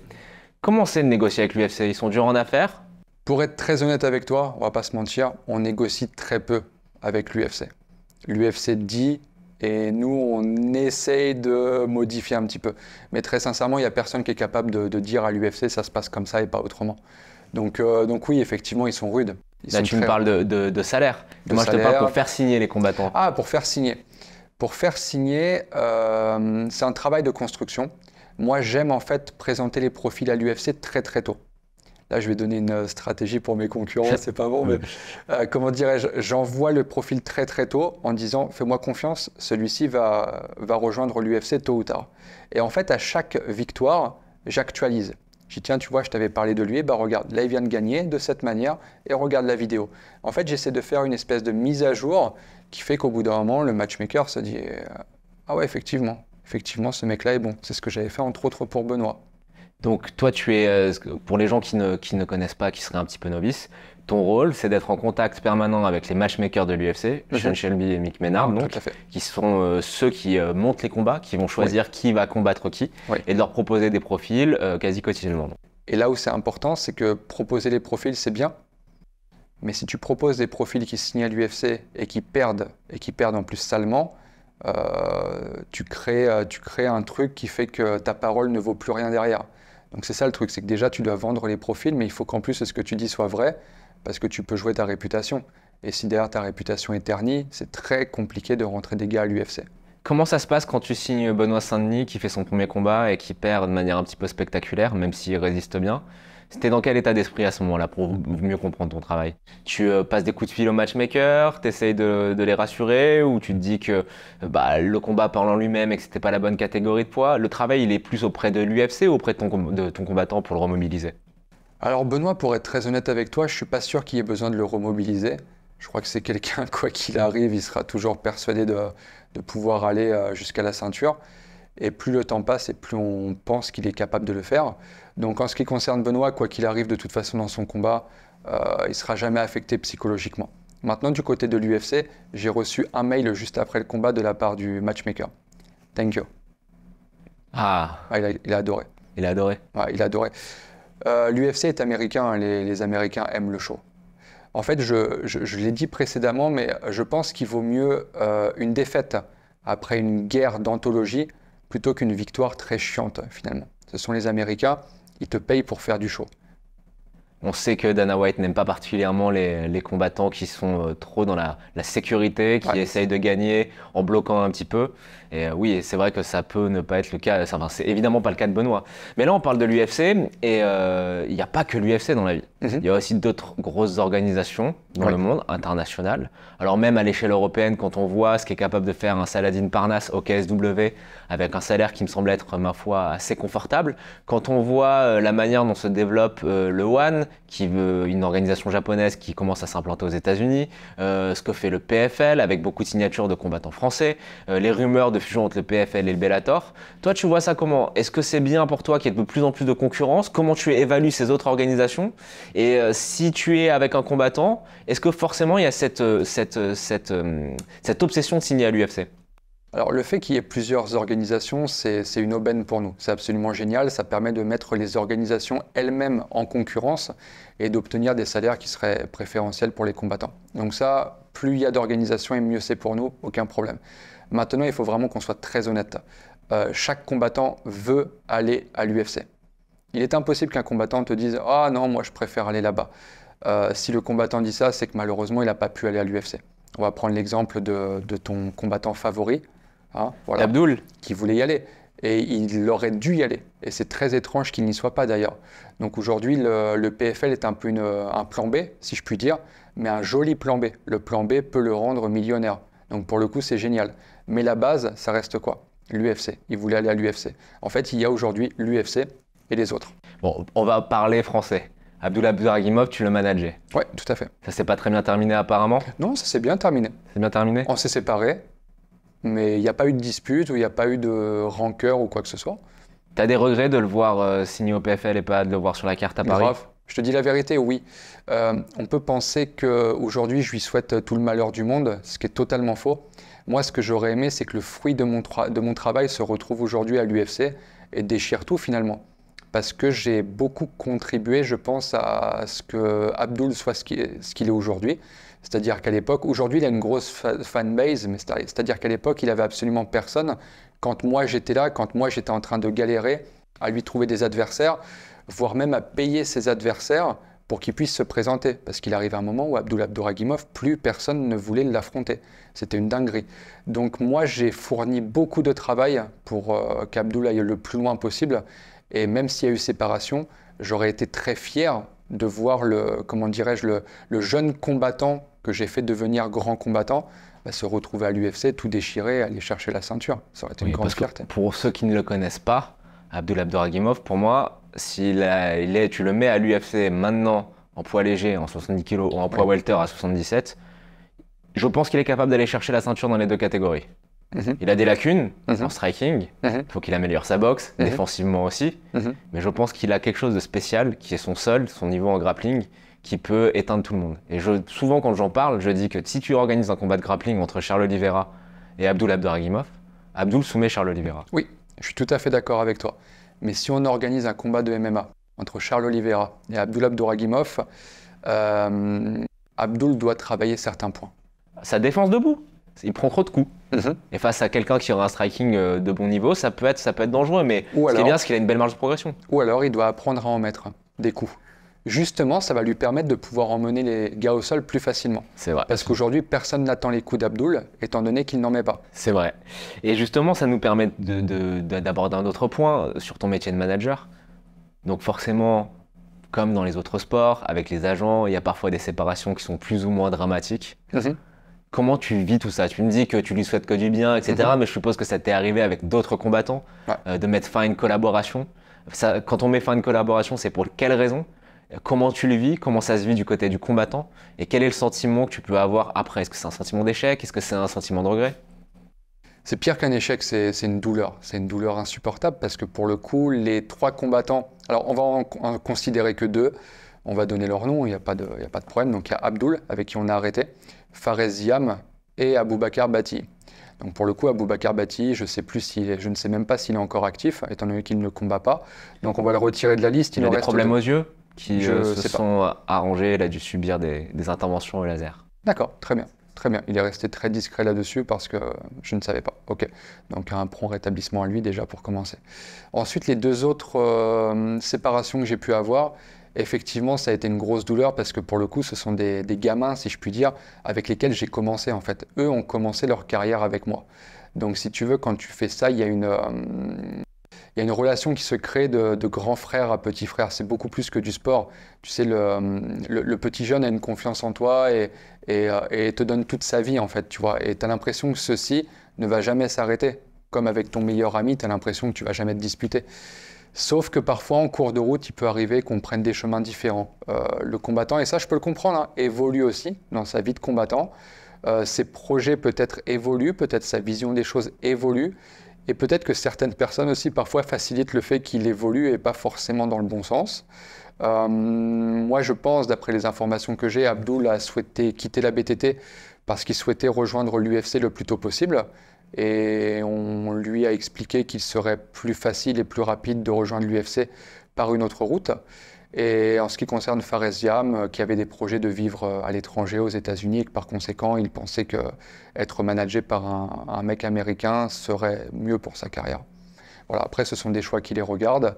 Comment c'est de négocier avec l'UFC Ils sont durs en affaires Pour être très honnête avec toi, on va pas se mentir, on négocie très peu avec l'UFC. L'UFC dit et nous, on essaye de modifier un petit peu. Mais très sincèrement, il n'y a personne qui est capable de, dire à l'UFC ça se passe comme ça et pas autrement. Donc, euh, donc oui, effectivement, ils sont rudes. Là, tu me parles de, salaire. Moi, je te parle pour faire signer les combattants. Ah, pour faire signer. Pour faire signer, euh, c'est un travail de construction. Moi, j'aime en fait présenter les profils à l'UFC très très tôt là je vais donner une euh, stratégie pour mes concurrents, c'est pas bon, mais euh, comment dirais-je, j'envoie le profil très très tôt en disant fais-moi confiance, celui-ci va, va rejoindre l'UFC tôt ou tard. Et en fait, à chaque victoire, j'actualise. Je dis « tiens, tu vois, je t'avais parlé de lui, et bah regarde, là il vient de gagner de cette manière et regarde la vidéo. En fait, j'essaie de faire une espèce de mise à jour qui fait qu'au bout d'un moment, le matchmaker se dit euh, ah ouais, effectivement, effectivement, ce mec-là est bon. C'est ce que j'avais fait entre autres pour Benoît. Donc toi, tu es, euh, pour les gens qui ne, connaissent pas, qui seraient un petit peu novices, ton rôle, c'est d'être en contact permanent avec les matchmakers de l'UFC, mhm. Sean Shelby et Mick Menard qui sont euh, ceux qui euh, montent les combats, qui vont choisir qui va combattre qui, et de leur proposer des profils quasi quotidiennement. Et là où c'est important, c'est que proposer les profils, c'est bien, mais si tu proposes des profils qui signent à l'UFC et qui perdent, et qui perdent en plus salement, tu, crées, tu crées un truc qui fait que ta parole ne vaut plus rien derrière. Donc c'est ça le truc, c'est que déjà tu dois vendre les profils, mais il faut qu'en plus ce que tu dis soit vrai, parce que tu peux jouer ta réputation. Et si derrière ta réputation est ternie, c'est très compliqué de rentrer des gars à l'UFC. Comment ça se passe quand tu signes Benoît Saint-Denis qui fait son premier combat et qui perd de manière un petit peu spectaculaire, même s'il résiste bien c'était dans quel état d'esprit à ce moment-là pour mieux comprendre ton travail Tu euh, passes des coups de fil au matchmakers, t'essayes de, de les rassurer ou tu te dis que euh, bah, le combat parle en lui-même et que c'était pas la bonne catégorie de poids Le travail, il est plus auprès de l'UFC ou auprès de ton, combattant pour le remobiliser Alors Benoît, pour être très honnête avec toi, je suis pas sûr qu'il ait besoin de le remobiliser. Je crois que c'est quelqu'un, quoi qu'il arrive, il sera toujours persuadé de pouvoir aller euh, jusqu'à la ceinture. Et plus le temps passe et plus on pense qu'il est capable de le faire. Donc en ce qui concerne Benoît, quoi qu'il arrive de toute façon dans son combat, euh, il ne sera jamais affecté psychologiquement. Maintenant, du côté de l'UFC, j'ai reçu un mail juste après le combat de la part du matchmaker. Thank you. Ah. ah il, a, adoré. Il a adoré. il a adoré. Euh, L'UFC est américain, hein, les, les, Américains aiment le show. En fait, je, l'ai dit précédemment, mais je pense qu'il vaut mieux euh, une défaite après une guerre d'anthologie plutôt qu'une victoire très chiante, finalement. Ce sont les Américains il te paye pour faire du show. On sait que Dana White n'aime pas particulièrement les, combattants qui sont euh, trop dans la, sécurité, qui essayent de gagner en bloquant un petit peu. Et euh, oui, c'est vrai que ça peut ne pas être le cas. Euh, c'est évidemment pas le cas de Benoît. Mais là, on parle de l'UFC et euh, il n'y a pas que l'UFC dans la vie. Mhm. Il y a aussi d'autres grosses organisations dans le monde international. Alors même à l'échelle européenne, quand on voit ce qu'est capable de faire un Saladin Parnasse au KSW avec un salaire qui me semble être, ma foi, assez confortable. Quand on voit la manière dont se développe le One, qui veut une organisation japonaise qui commence à s'implanter aux États-Unis, ce que fait le PFL avec beaucoup de signatures de combattants français, les rumeurs de fusion entre le PFL et le Bellator. Toi, tu vois ça comment Est-ce que c'est bien pour toi qu'il y ait de plus en plus de concurrence Comment tu évalues ces autres organisations Et euh, si tu es avec un combattant, est-ce que forcément il y a cette, euh, euh, cette obsession de signer à l'UFC alors le fait qu'il y ait plusieurs organisations, c'est une aubaine pour nous. C'est absolument génial, ça permet de mettre les organisations elles-mêmes en concurrence et d'obtenir des salaires qui seraient préférentiels pour les combattants. Donc ça, plus il y a d'organisations et mieux c'est pour nous, aucun problème. Maintenant, il faut vraiment qu'on soit très honnête. Euh, chaque combattant veut aller à l'UFC. Il est impossible qu'un combattant te dise Ah non, moi je préfère aller là-bas. Euh, si le combattant dit ça, c'est que malheureusement, il n'a pas pu aller à l'UFC. On va prendre l'exemple de, de, ton combattant favori, hein, qui voulait y aller. Et il aurait dû y aller. Et c'est très étrange qu'il n'y soit pas d'ailleurs. Donc aujourd'hui, le, PFL est un peu un plan B, si je puis dire, mais un joli plan B. Le plan B peut le rendre millionnaire. Donc pour le coup, c'est génial. Mais la base, ça reste quoi L'UFC. Il voulait aller à l'UFC. En fait, il y a aujourd'hui l'UFC et les autres. Bon, on va parler français. Abdullah Abduragimov, tu le managais. Oui, tout à fait. Ça s'est pas très bien terminé apparemment Non, ça s'est bien terminé. C'est bien terminé On s'est séparés, mais il n'y a pas eu de dispute ou il n'y a pas eu de rancœur ou quoi que ce soit. Tu as des regrets de le voir euh, signer au PFL et pas de le voir sur la carte à Paris Bref, je te dis la vérité, oui. Euh, on peut penser qu'aujourd'hui, je lui souhaite tout le malheur du monde, ce qui est totalement faux. Moi, ce que j'aurais aimé, c'est que le fruit de mon, travail se retrouve aujourd'hui à l'UFC et déchire tout finalement. Parce que j'ai beaucoup contribué, je pense, à ce que Abdul soit ce qu'il est, aujourd'hui. C'est-à-dire qu'à l'époque, aujourd'hui, il a une grosse fanbase, mais c'est-à-dire qu'à l'époque, il avait absolument personne. Quand moi, j'étais là, quand moi, j'étais en train de galérer à lui trouver des adversaires, voire même à payer ses adversaires pour qu'il puisse se présenter. Parce qu'il arrive un moment où Abdul Abdouragimov, plus personne ne voulait l'affronter. C'était une dinguerie. Donc moi, j'ai fourni beaucoup de travail pour euh, qu'Abdoul aille le plus loin possible. Et même s'il y a eu séparation, j'aurais été très fier de voir le, comment dirais-je, le, jeune combattant que j'ai fait devenir grand combattant bah, se retrouver à l'UFC tout déchiré, aller chercher la ceinture. Ça aurait été une grande fierté. Pour ceux qui ne le connaissent pas, Abdoul Abdouragimov, pour moi, s'il il est, tu le mets à l'UFC maintenant en poids léger, en 70 kg, ou en poids welter à 77, je pense qu'il est capable d'aller chercher la ceinture dans les deux catégories. Mhm. Il a des lacunes en mhm. striking, mhm. il faut qu'il améliore sa boxe, défensivement aussi, mais je pense qu'il a quelque chose de spécial, qui est son seul, son niveau en grappling, qui peut éteindre tout le monde. Et souvent quand j'en parle, je dis que si tu organises un combat de grappling entre Charles Oliveira et Abdul Abduragimov, Abdul soumet Charles Oliveira. Oui, je suis tout à fait d'accord avec toi. Mais si on organise un combat de MMA entre Charles Oliveira et Abdul Abduragimov, euh, Abdul doit travailler certains points sa défense debout. Il prend trop de coups. Mhm. Et face à quelqu'un qui aura un striking euh, de bon niveau, ça peut être, ça peut être dangereux. Mais c'est bien, c'est qu'il a une belle marge de progression. Ou alors, il doit apprendre à en mettre des coups. Justement, ça va lui permettre de pouvoir emmener les gars au sol plus facilement. C'est vrai. Parce qu'aujourd'hui, personne n'attend les coups d'Abdoul, étant donné qu'il n'en met pas. C'est vrai. Et justement, ça nous permet d'aborder un autre point sur ton métier de manager. Donc forcément, comme dans les autres sports, avec les agents, il y a parfois des séparations qui sont plus ou moins dramatiques. Mhm. Comment tu vis tout ça Tu me dis que tu lui souhaites que du bien, etc. Mhm. Mais je suppose que ça t'est arrivé avec d'autres combattants euh, de mettre fin à une collaboration. quand on met fin à une collaboration, c'est pour quelle raison Comment tu le vis Comment ça se vit du côté du combattant Et quel est le sentiment que tu peux avoir après Est-ce que c'est un sentiment d'échec Est-ce que c'est un sentiment de regret C'est pire qu'un échec, c'est une douleur. C'est une douleur insupportable parce que pour le coup, les trois combattants, alors on va en, considérer que deux, on va donner leur nom, il n'y a, a, pas de problème. Donc il y a Abdul avec qui on a arrêté. Fares Yam et Aboubacar Bati. Donc pour le coup, Aboubacar Bati, je, sais plus je ne sais même pas s'il est encore actif, étant donné qu'il ne combat pas. Donc on va le retirer de la liste. Il, a des problèmes aux yeux qui euh, se sont arrangés. Il a dû subir des, interventions au laser. D'accord, très bien. Très bien, il est resté très discret là-dessus parce que je ne savais pas. Ok, donc un prompt rétablissement à lui déjà pour commencer. Ensuite, les deux autres euh, séparations que j'ai pu avoir, effectivement, ça a été une grosse douleur parce que pour le coup, ce sont des, gamins, si je puis dire, avec lesquels j'ai commencé en fait. Eux ont commencé leur carrière avec moi. Donc si tu veux, quand tu fais ça, il y a une... Euh, il y a une relation qui se crée de, de grand frère à petit frère. C'est beaucoup plus que du sport. Tu sais, le, petit jeune a une confiance en toi euh, et, te donne toute sa vie, en fait, tu vois. Et tu as l'impression que ceci ne va jamais s'arrêter. Comme avec ton meilleur ami, tu as l'impression que tu vas jamais te disputer. Sauf que parfois, en cours de route, il peut arriver qu'on prenne des chemins différents. Euh, le combattant, et ça je peux le comprendre, hein, évolue aussi dans sa vie de combattant. Euh, ses projets peut-être évoluent, peut-être sa vision des choses évolue. Et peut-être que certaines personnes aussi parfois facilitent le fait qu'il évolue et pas forcément dans le bon sens. Euh, moi, je pense, d'après les informations que j'ai, Abdul a souhaité quitter la BTT parce qu'il souhaitait rejoindre l'UFC le plus tôt possible et on lui a expliqué qu'il serait plus facile et plus rapide de rejoindre l'UFC par une autre route. Et en ce qui concerne Faresiam, euh, qui avait des projets de vivre euh, à l'étranger, aux États-Unis, et que par conséquent, il pensait que euh, être managé par un, mec américain serait mieux pour sa carrière. Voilà, après, ce sont des choix qui les regardent.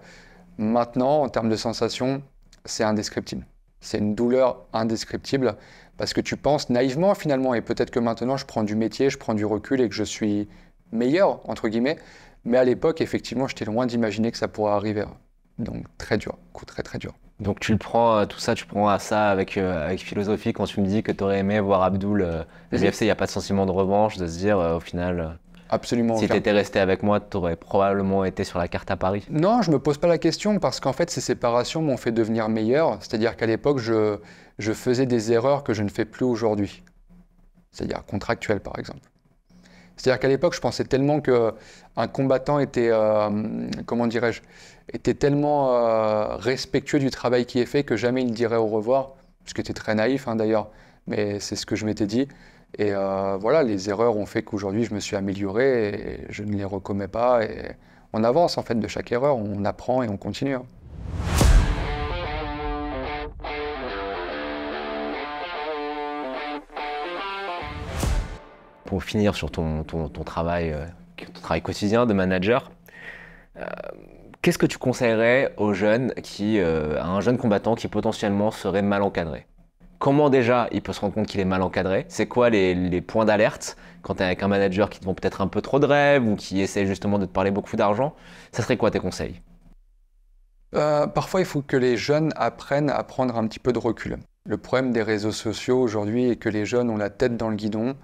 Maintenant, en termes de sensations, c'est indescriptible. C'est une douleur indescriptible. Parce que tu penses naïvement finalement, et peut-être que maintenant je prends du métier, je prends du recul et que je suis meilleur, entre guillemets. Mais à l'époque, effectivement, j'étais loin d'imaginer que ça pourrait arriver. Donc très dur, coup très très dur. Donc tu le prends, euh, tout ça, tu prends à ça avec, euh, avec philosophie quand tu me dis que tu aurais aimé voir Abdul euh, le il n'y a pas de sentiment de revanche, de se dire au final... Absolument. Si tu étais resté avec moi, tu aurais probablement été sur la carte à Paris. Non, je ne me pose pas la question parce qu'en fait, ces séparations m'ont fait devenir meilleur. C'est-à-dire qu'à l'époque, je, je faisais des erreurs que je ne fais plus aujourd'hui. C'est-à-dire contractuelles, par exemple. C'est-à-dire qu'à l'époque, je pensais tellement que un combattant était, euh, comment dirais-je, était tellement euh, respectueux du travail qui est fait que jamais il dirait au revoir, ce qui était très naïf hein, d'ailleurs, mais c'est ce que je m'étais dit. Et euh, voilà, les erreurs ont fait qu'aujourd'hui, je me suis amélioré et je ne les recommets pas. Et on avance en fait de chaque erreur, on apprend et on continue. Hein. Pour finir sur ton, travail, euh, travail quotidien de manager, euh, qu'est-ce que tu conseillerais aux jeunes qui, à un jeune combattant qui potentiellement serait mal encadré comment déjà il peut se rendre compte qu'il est mal encadré, c'est quoi les, points d'alerte quand tu es avec un manager qui te vend peut-être un peu trop de rêves ou qui essaie justement de te parler beaucoup d'argent, ça serait quoi tes conseils euh, Parfois, il faut que les jeunes apprennent à prendre un petit peu de recul. Le problème des réseaux sociaux aujourd'hui est que les jeunes ont la tête dans le guidon.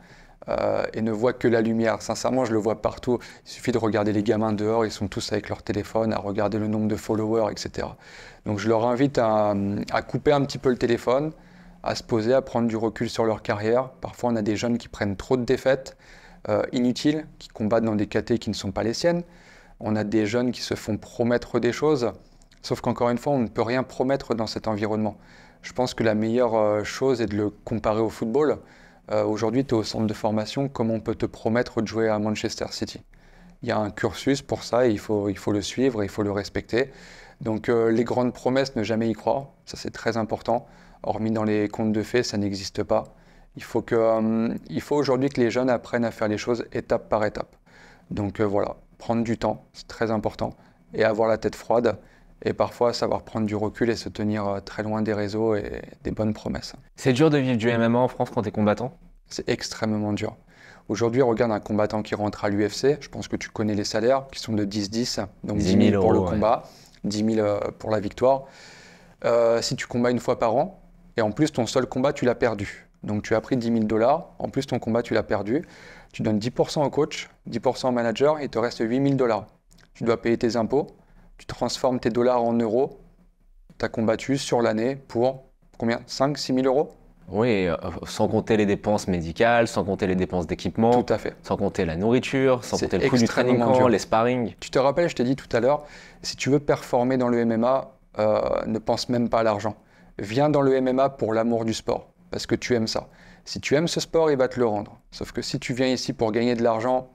Euh, et ne voient que la lumière. Sincèrement, je le vois partout. Il suffit de regarder les gamins dehors, ils sont tous avec leur téléphone, à regarder le nombre de followers, etc. Donc je leur invite à couper un petit peu le téléphone, à se poser, à prendre du recul sur leur carrière. Parfois, on a des jeunes qui prennent trop de défaites euh, inutiles, qui combattent dans des catés qui ne sont pas les siennes. On a des jeunes qui se font promettre des choses, sauf qu'encore une fois, on ne peut rien promettre dans cet environnement. Je pense que la meilleure euh, chose est de le comparer au football. Euh, aujourd'hui, tu es au centre de formation, comment on peut te promettre de jouer à Manchester City Il y a un cursus pour ça, et il faut, il faut le suivre, et il faut le respecter. Donc les grandes promesses, ne jamais y croire, ça c'est très important hormis dans les contes de fées, ça n'existe pas. Il faut, que, euh, faut aujourd'hui que les jeunes apprennent à faire les choses étape par étape. Donc euh, voilà, prendre du temps, c'est très important, et avoir la tête froide, et parfois savoir prendre du recul et se tenir euh, très loin des réseaux et des bonnes promesses. C'est dur de vivre du MMA en France quand tu es combattant C'est extrêmement dur. Aujourd'hui, regarde un combattant qui rentre à l'UFC, je pense que tu connais les salaires qui sont de 10-10, donc 10 000, pour le combat, 10 000 pour la victoire. si tu combats une fois par an, et en plus, ton seul combat, tu l'as perdu. Donc tu as pris 10 000 dollars. En plus, ton combat, tu l'as perdu. Tu donnes 10% au coach, 10% au manager, et il te reste 8 000 dollars. Tu dois payer tes impôts. Tu transformes tes dollars en euros. Tu as combattu sur l'année pour combien 5 6 000 euros oui, euh, sans compter les dépenses médicales, sans compter les dépenses d'équipement. Tout à fait. Sans compter la nourriture, sans compter le coût du training les sparring. Tu te rappelles, je t'ai dit tout à l'heure, si tu veux performer dans le MMA, euh, ne pense même pas à l'argent viens dans le MMA pour l'amour du sport, parce que tu aimes ça. Si tu aimes ce sport, il va te le rendre. Sauf que si tu viens ici pour gagner de l'argent,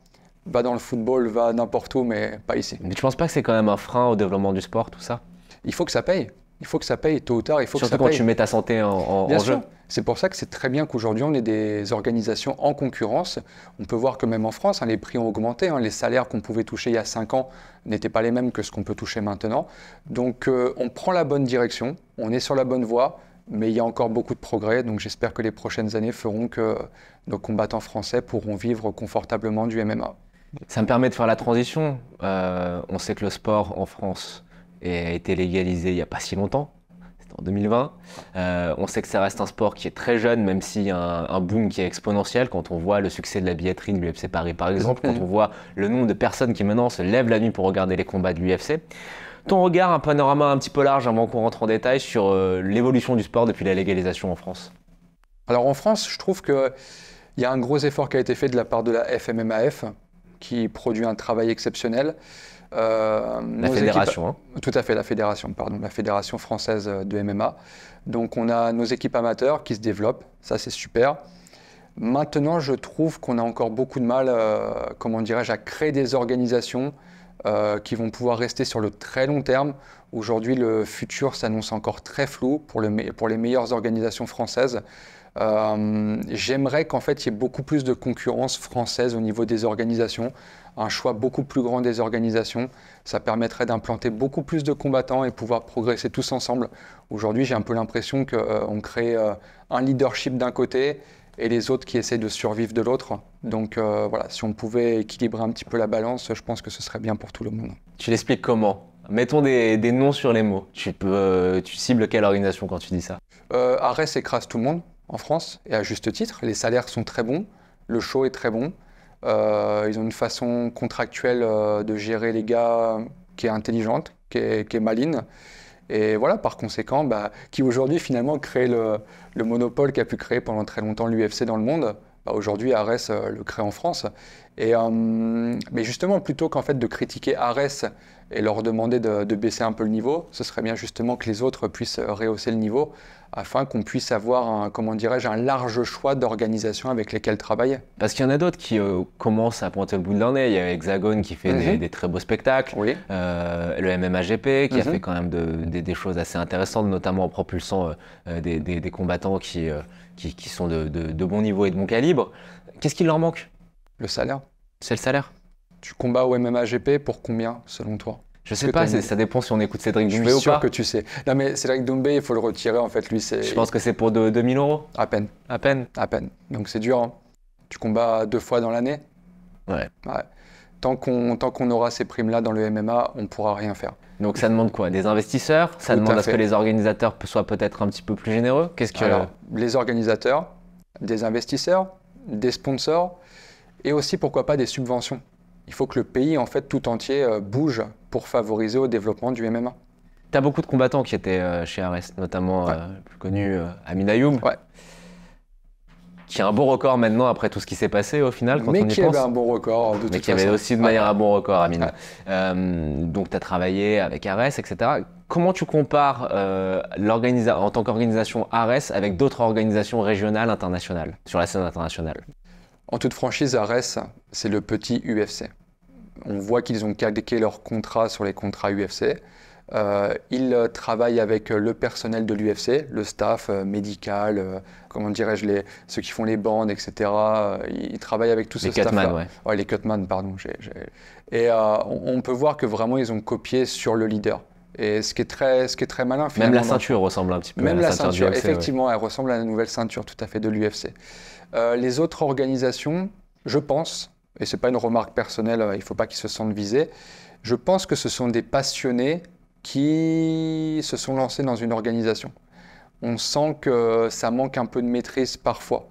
va dans le football, va n'importe où, mais pas ici. Mais tu ne penses pas que c'est quand même un frein au développement du sport, tout ça Il faut que ça paye il faut que ça paye tôt ou tard. Il faut Surtout que ça quand tu mets ta santé en, en, bien sûr. jeu. C'est pour ça que c'est très bien qu'aujourd'hui on ait des organisations en concurrence. On peut voir que même en France, hein, les prix ont augmenté. Hein. les salaires qu'on pouvait toucher il y a 5 ans n'étaient pas les mêmes que ce qu'on peut toucher maintenant. Donc euh, on prend la bonne direction, on est sur la bonne voie, mais il y a encore beaucoup de progrès. Donc j'espère que les prochaines années feront que nos combattants français pourront vivre confortablement du MMA. Ça me permet de faire la transition. Euh, on sait que le sport en France et a été légalisé il n'y a pas si longtemps, c'était en 2020. Euh, on sait que ça reste un sport qui est très jeune, même s'il y a un, boom qui est exponentiel. Quand on voit le succès de la billetterie de l'UFC Paris, par exemple, quand on voit le nombre de personnes qui maintenant se lèvent la nuit pour regarder les combats de l'UFC. Ton regard, un panorama un petit peu large avant qu'on rentre en détail sur euh, l'évolution du sport depuis la légalisation en France Alors en France, je trouve qu'il y a un gros effort qui a été fait de la part de la FMMAF, qui produit un travail exceptionnel. Euh, la fédération. Hein. Tout à fait, la fédération, pardon, la fédération française euh, de MMA. Donc on a nos équipes amateurs qui se développent, ça c'est super. Maintenant, je trouve qu'on a encore beaucoup de mal, euh, comment dirais-je, à créer des organisations qui vont pouvoir rester sur le très long terme. Aujourd'hui, le futur s'annonce encore très flou pour, le pour les meilleures organisations françaises. J'aimerais qu'en fait, il y ait beaucoup plus de concurrence française au niveau des organisations un choix beaucoup plus grand des organisations. Ça permettrait d'implanter beaucoup plus de combattants et pouvoir progresser tous ensemble. Aujourd'hui, j'ai un peu l'impression qu'on euh, crée euh, un leadership d'un côté et les autres qui essaient de survivre de l'autre. Donc euh, voilà, si on pouvait équilibrer un petit peu la balance, je pense que ce serait bien pour tout le monde. Tu l'expliques comment Mettons des, des, noms sur les mots. Tu, peux, tu cibles quelle organisation quand tu dis ça Arès écrase tout le monde en France, et à juste titre. Les salaires sont très bons, le show est très bon. Euh, ils ont une façon contractuelle euh, de gérer les gars qui est intelligente, qui est, qui maline. Et voilà, par conséquent, bah, qui aujourd'hui finalement crée le, monopole qu'a pu créer pendant très longtemps l'UFC dans le monde. Bah, aujourd'hui, Ares euh, le crée en France. mais justement, plutôt qu'en fait de critiquer Ares et leur demander de, baisser un peu le niveau, ce serait bien justement que les autres puissent euh, rehausser le niveau afin qu'on puisse avoir, un, comment dirais-je, un large choix d'organisations avec lesquelles travailler. Parce qu'il y en a d'autres qui euh, commencent à pointer le bout de leur nez. Il y a Hexagone qui fait mhm. des, très beaux spectacles, oui. Euh, le MMAGP qui a mhm. fait quand même des choses assez intéressantes, notamment en propulsant des, combattants qui, qui, qui sont de bon niveau et de bon calibre. Qu'est-ce qu'il leur manque Le salaire. C'est le salaire tu combats au MMA GP pour combien, selon toi je sais pas, ça dépend si on écoute Cédric Doumbé ou pas. Je suis sûr que tu sais. Non mais Cédric Doumbé, il faut le retirer en fait, lui c'est... Je pense que c'est pour 2000 euros À peine. À peine À peine. Donc c'est dur, hein. Tu combats deux fois dans l'année Ouais. ouais. Tant qu'on aura ces primes-là dans le MMA, on ne pourra rien faire. Donc ça demande quoi Des investisseurs Ça demande à, ce que les organisateurs soient peut-être un petit peu plus généreux Qu'est-ce que... Alors, les organisateurs, des investisseurs, des sponsors et aussi pourquoi pas des subventions il faut que le pays en fait tout entier euh, bouge pour favoriser au développement du MMA. Tu as beaucoup de combattants qui étaient euh, chez Ares, notamment euh, le plus connu euh, qui a un bon record maintenant après tout ce qui s'est passé au final. Quand Mais qui avait un bon record. Mais qui avait aussi de manière un bon record, Amin. donc tu as travaillé avec Ares, etc. Comment tu compares en tant qu'organisation Ares avec d'autres organisations régionales, internationales, sur la scène internationale En toute franchise, Ares, c'est le petit UFC. On voit qu'ils ont calqué leur contrat sur les contrats UFC. Euh, ils euh, travaillent avec euh, le personnel de l'UFC, le staff médical, comment dirais-je, les, ceux qui font les bandes, etc. Ils, travaillent avec tout les staff Cutman, ouais. les cutman, pardon. Et on, peut voir que vraiment ils ont copié sur le leader. Et ce qui est très, ce qui est très malin. Finalement, Même la ceinture ressemble un petit peu. Même à la, ceinture, effectivement, elle ressemble à la nouvelle ceinture tout à fait de l'UFC. les autres organisations, je pense, et ce n'est pas une remarque personnelle, euh, il ne faut pas qu'ils se sentent visés, je pense que ce sont des passionnés qui se sont lancés dans une organisation. On sent que ça manque un peu de maîtrise parfois.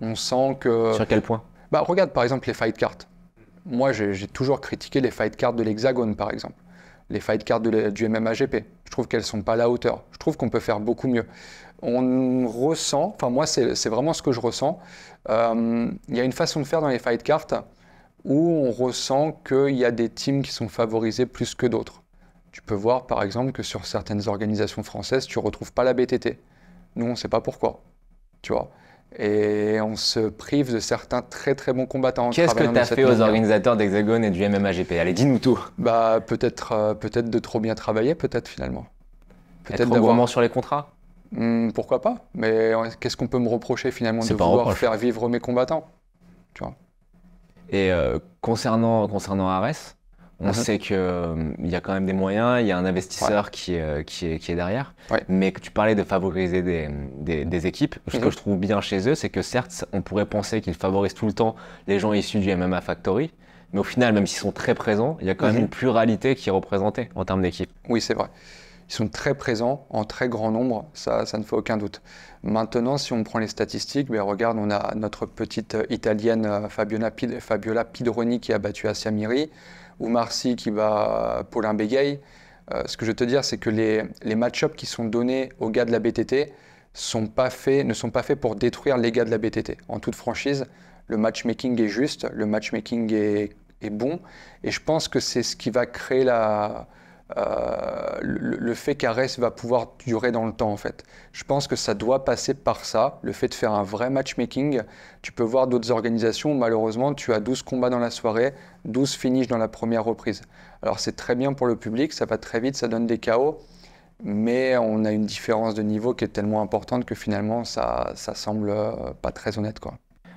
On sent que... Sur quel point bah, Regarde par exemple les fight cards. Moi, j'ai toujours critiqué les fight cards de l'Hexagone, par exemple. Les fight cards du MMAGP. Je trouve qu'elles ne sont pas à la hauteur. Je trouve qu'on peut faire beaucoup mieux. On ressent, enfin moi, c'est vraiment ce que je ressens. Euh, il y a une façon de faire dans les fight cards où on ressent qu'il y a des teams qui sont favorisés plus que d'autres. Tu peux voir par exemple que sur certaines organisations françaises, tu ne retrouves pas la BTT. Nous, on ne sait pas pourquoi. Tu vois et on se prive de certains très très bons combattants. Qu'est-ce que tu as fait aux organisateurs d'Hexagone et du MMAGP Allez, dis-nous tout. Bah, peut-être euh, peut-être de trop bien travailler, peut-être finalement. Peut-être d'avoir sur les contrats hmm, Pourquoi pas Mais qu'est-ce qu'on peut me reprocher finalement de vouloir faire vivre mes combattants Tu vois et euh, concernant, concernant Ares, on uh-huh. sait qu'il euh, y a quand même des moyens, il y a un investisseur qui, euh, qui, est, derrière. Mais tu parlais de favoriser des, équipes. Ce que mhm. je trouve bien chez eux, c'est que certes, on pourrait penser qu'ils favorisent tout le temps les gens issus du MMA Factory. Mais au final, même s'ils sont très présents, il y a quand même mhm. une pluralité qui est représentée en termes d'équipe. Oui, c'est vrai. Ils sont très présents en très grand nombre, ça, ça ne fait aucun doute. Maintenant, si on prend les statistiques, ben, regarde, on a notre petite euh, italienne euh, Fabiola, Pidroni qui a battu Asia Miri, ou Marcy qui bat euh, Paulin Begay. ce que je veux te dire, c'est que les, match-ups qui sont donnés aux gars de la BTT sont pas faits, ne sont pas faits pour détruire les gars de la BTT. En toute franchise, le matchmaking est juste, le matchmaking est bon, et je pense que c'est ce qui va créer la, euh, le, fait qu'Ares va pouvoir durer dans le temps en fait. Je pense que ça doit passer par ça, le fait de faire un vrai matchmaking. Tu peux voir d'autres organisations malheureusement tu as 12 combats dans la soirée, 12 finishes dans la première reprise. Alors c'est très bien pour le public, ça va très vite, ça donne des chaos, mais on a une différence de niveau qui est tellement importante que finalement ça, ça semble euh, pas très honnête quoi.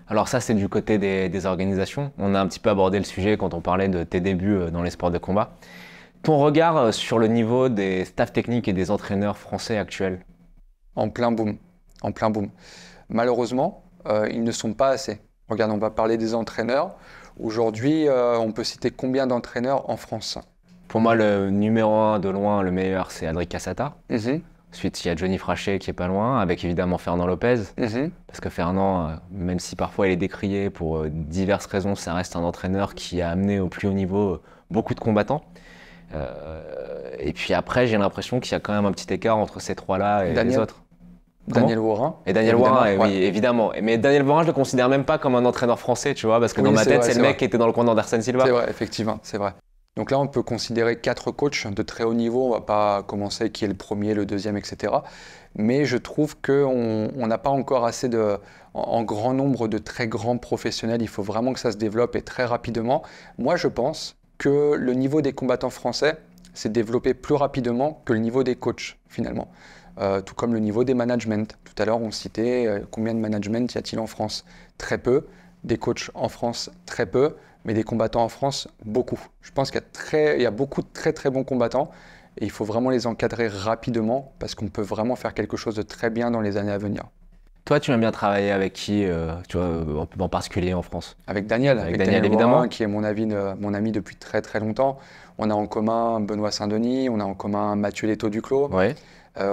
Alors ça, c'est du côté des, des, organisations. On a un petit peu abordé le sujet quand on parlait de tes débuts euh, dans les sports de combat. Ton regard euh, sur le niveau des staffs techniques et des entraîneurs français actuels En plein boom. En plein boom. Malheureusement, euh, ils ne sont pas assez. Regarde, on va parler des entraîneurs. Aujourd'hui, euh, on peut citer combien d'entraîneurs en France Pour moi, le numéro un de loin, le meilleur, c'est Adric Cassata. Mhm. Ensuite, il y a Johnny Frachet qui est pas loin, avec évidemment Fernand Lopez. Mhm. Parce que Fernand, même si parfois il est décrié pour diverses raisons, ça reste un entraîneur qui a amené au plus haut niveau beaucoup de combattants. Euh, et puis après, j'ai l'impression qu'il y a quand même un petit écart entre ces trois-là et les autres. Daniel Warin. Et Daniel Warin, évidemment, eh oui, évidemment. Mais Daniel Warin, je le considère même pas comme un entraîneur français, tu vois, parce que dans ma tête, c'est le mec qui était dans le coin d'Anderson Silva. C'est vrai, effectivement, c'est vrai. Donc là, on peut considérer quatre coachs de très haut niveau. On va pas commencer qui est le premier, le deuxième, etc. Mais je trouve qu'on n'a pas encore assez de, en, grand nombre de très grands professionnels. Il faut vraiment que ça se développe et très rapidement. Moi, je pense, que le niveau des combattants français s'est développé plus rapidement que le niveau des coachs, finalement. Euh, tout comme le niveau des managements. Tout à l'heure, on citait euh, combien de management y a-t-il en France Très peu. Des coachs en France Très peu. Mais des combattants en France Beaucoup. Je pense qu'il y, a y a beaucoup de très très bons combattants et il faut vraiment les encadrer rapidement parce qu'on peut vraiment faire quelque chose de très bien dans les années à venir. Toi, tu aimes bien travailler avec qui, euh, euh, en particulier en France Avec Daniel, avec, Daniel, évidemment, qui est mon, ami depuis très très longtemps. On a en commun Benoît Saint-Denis, on a en commun Mathieu Leto Duclos, euh,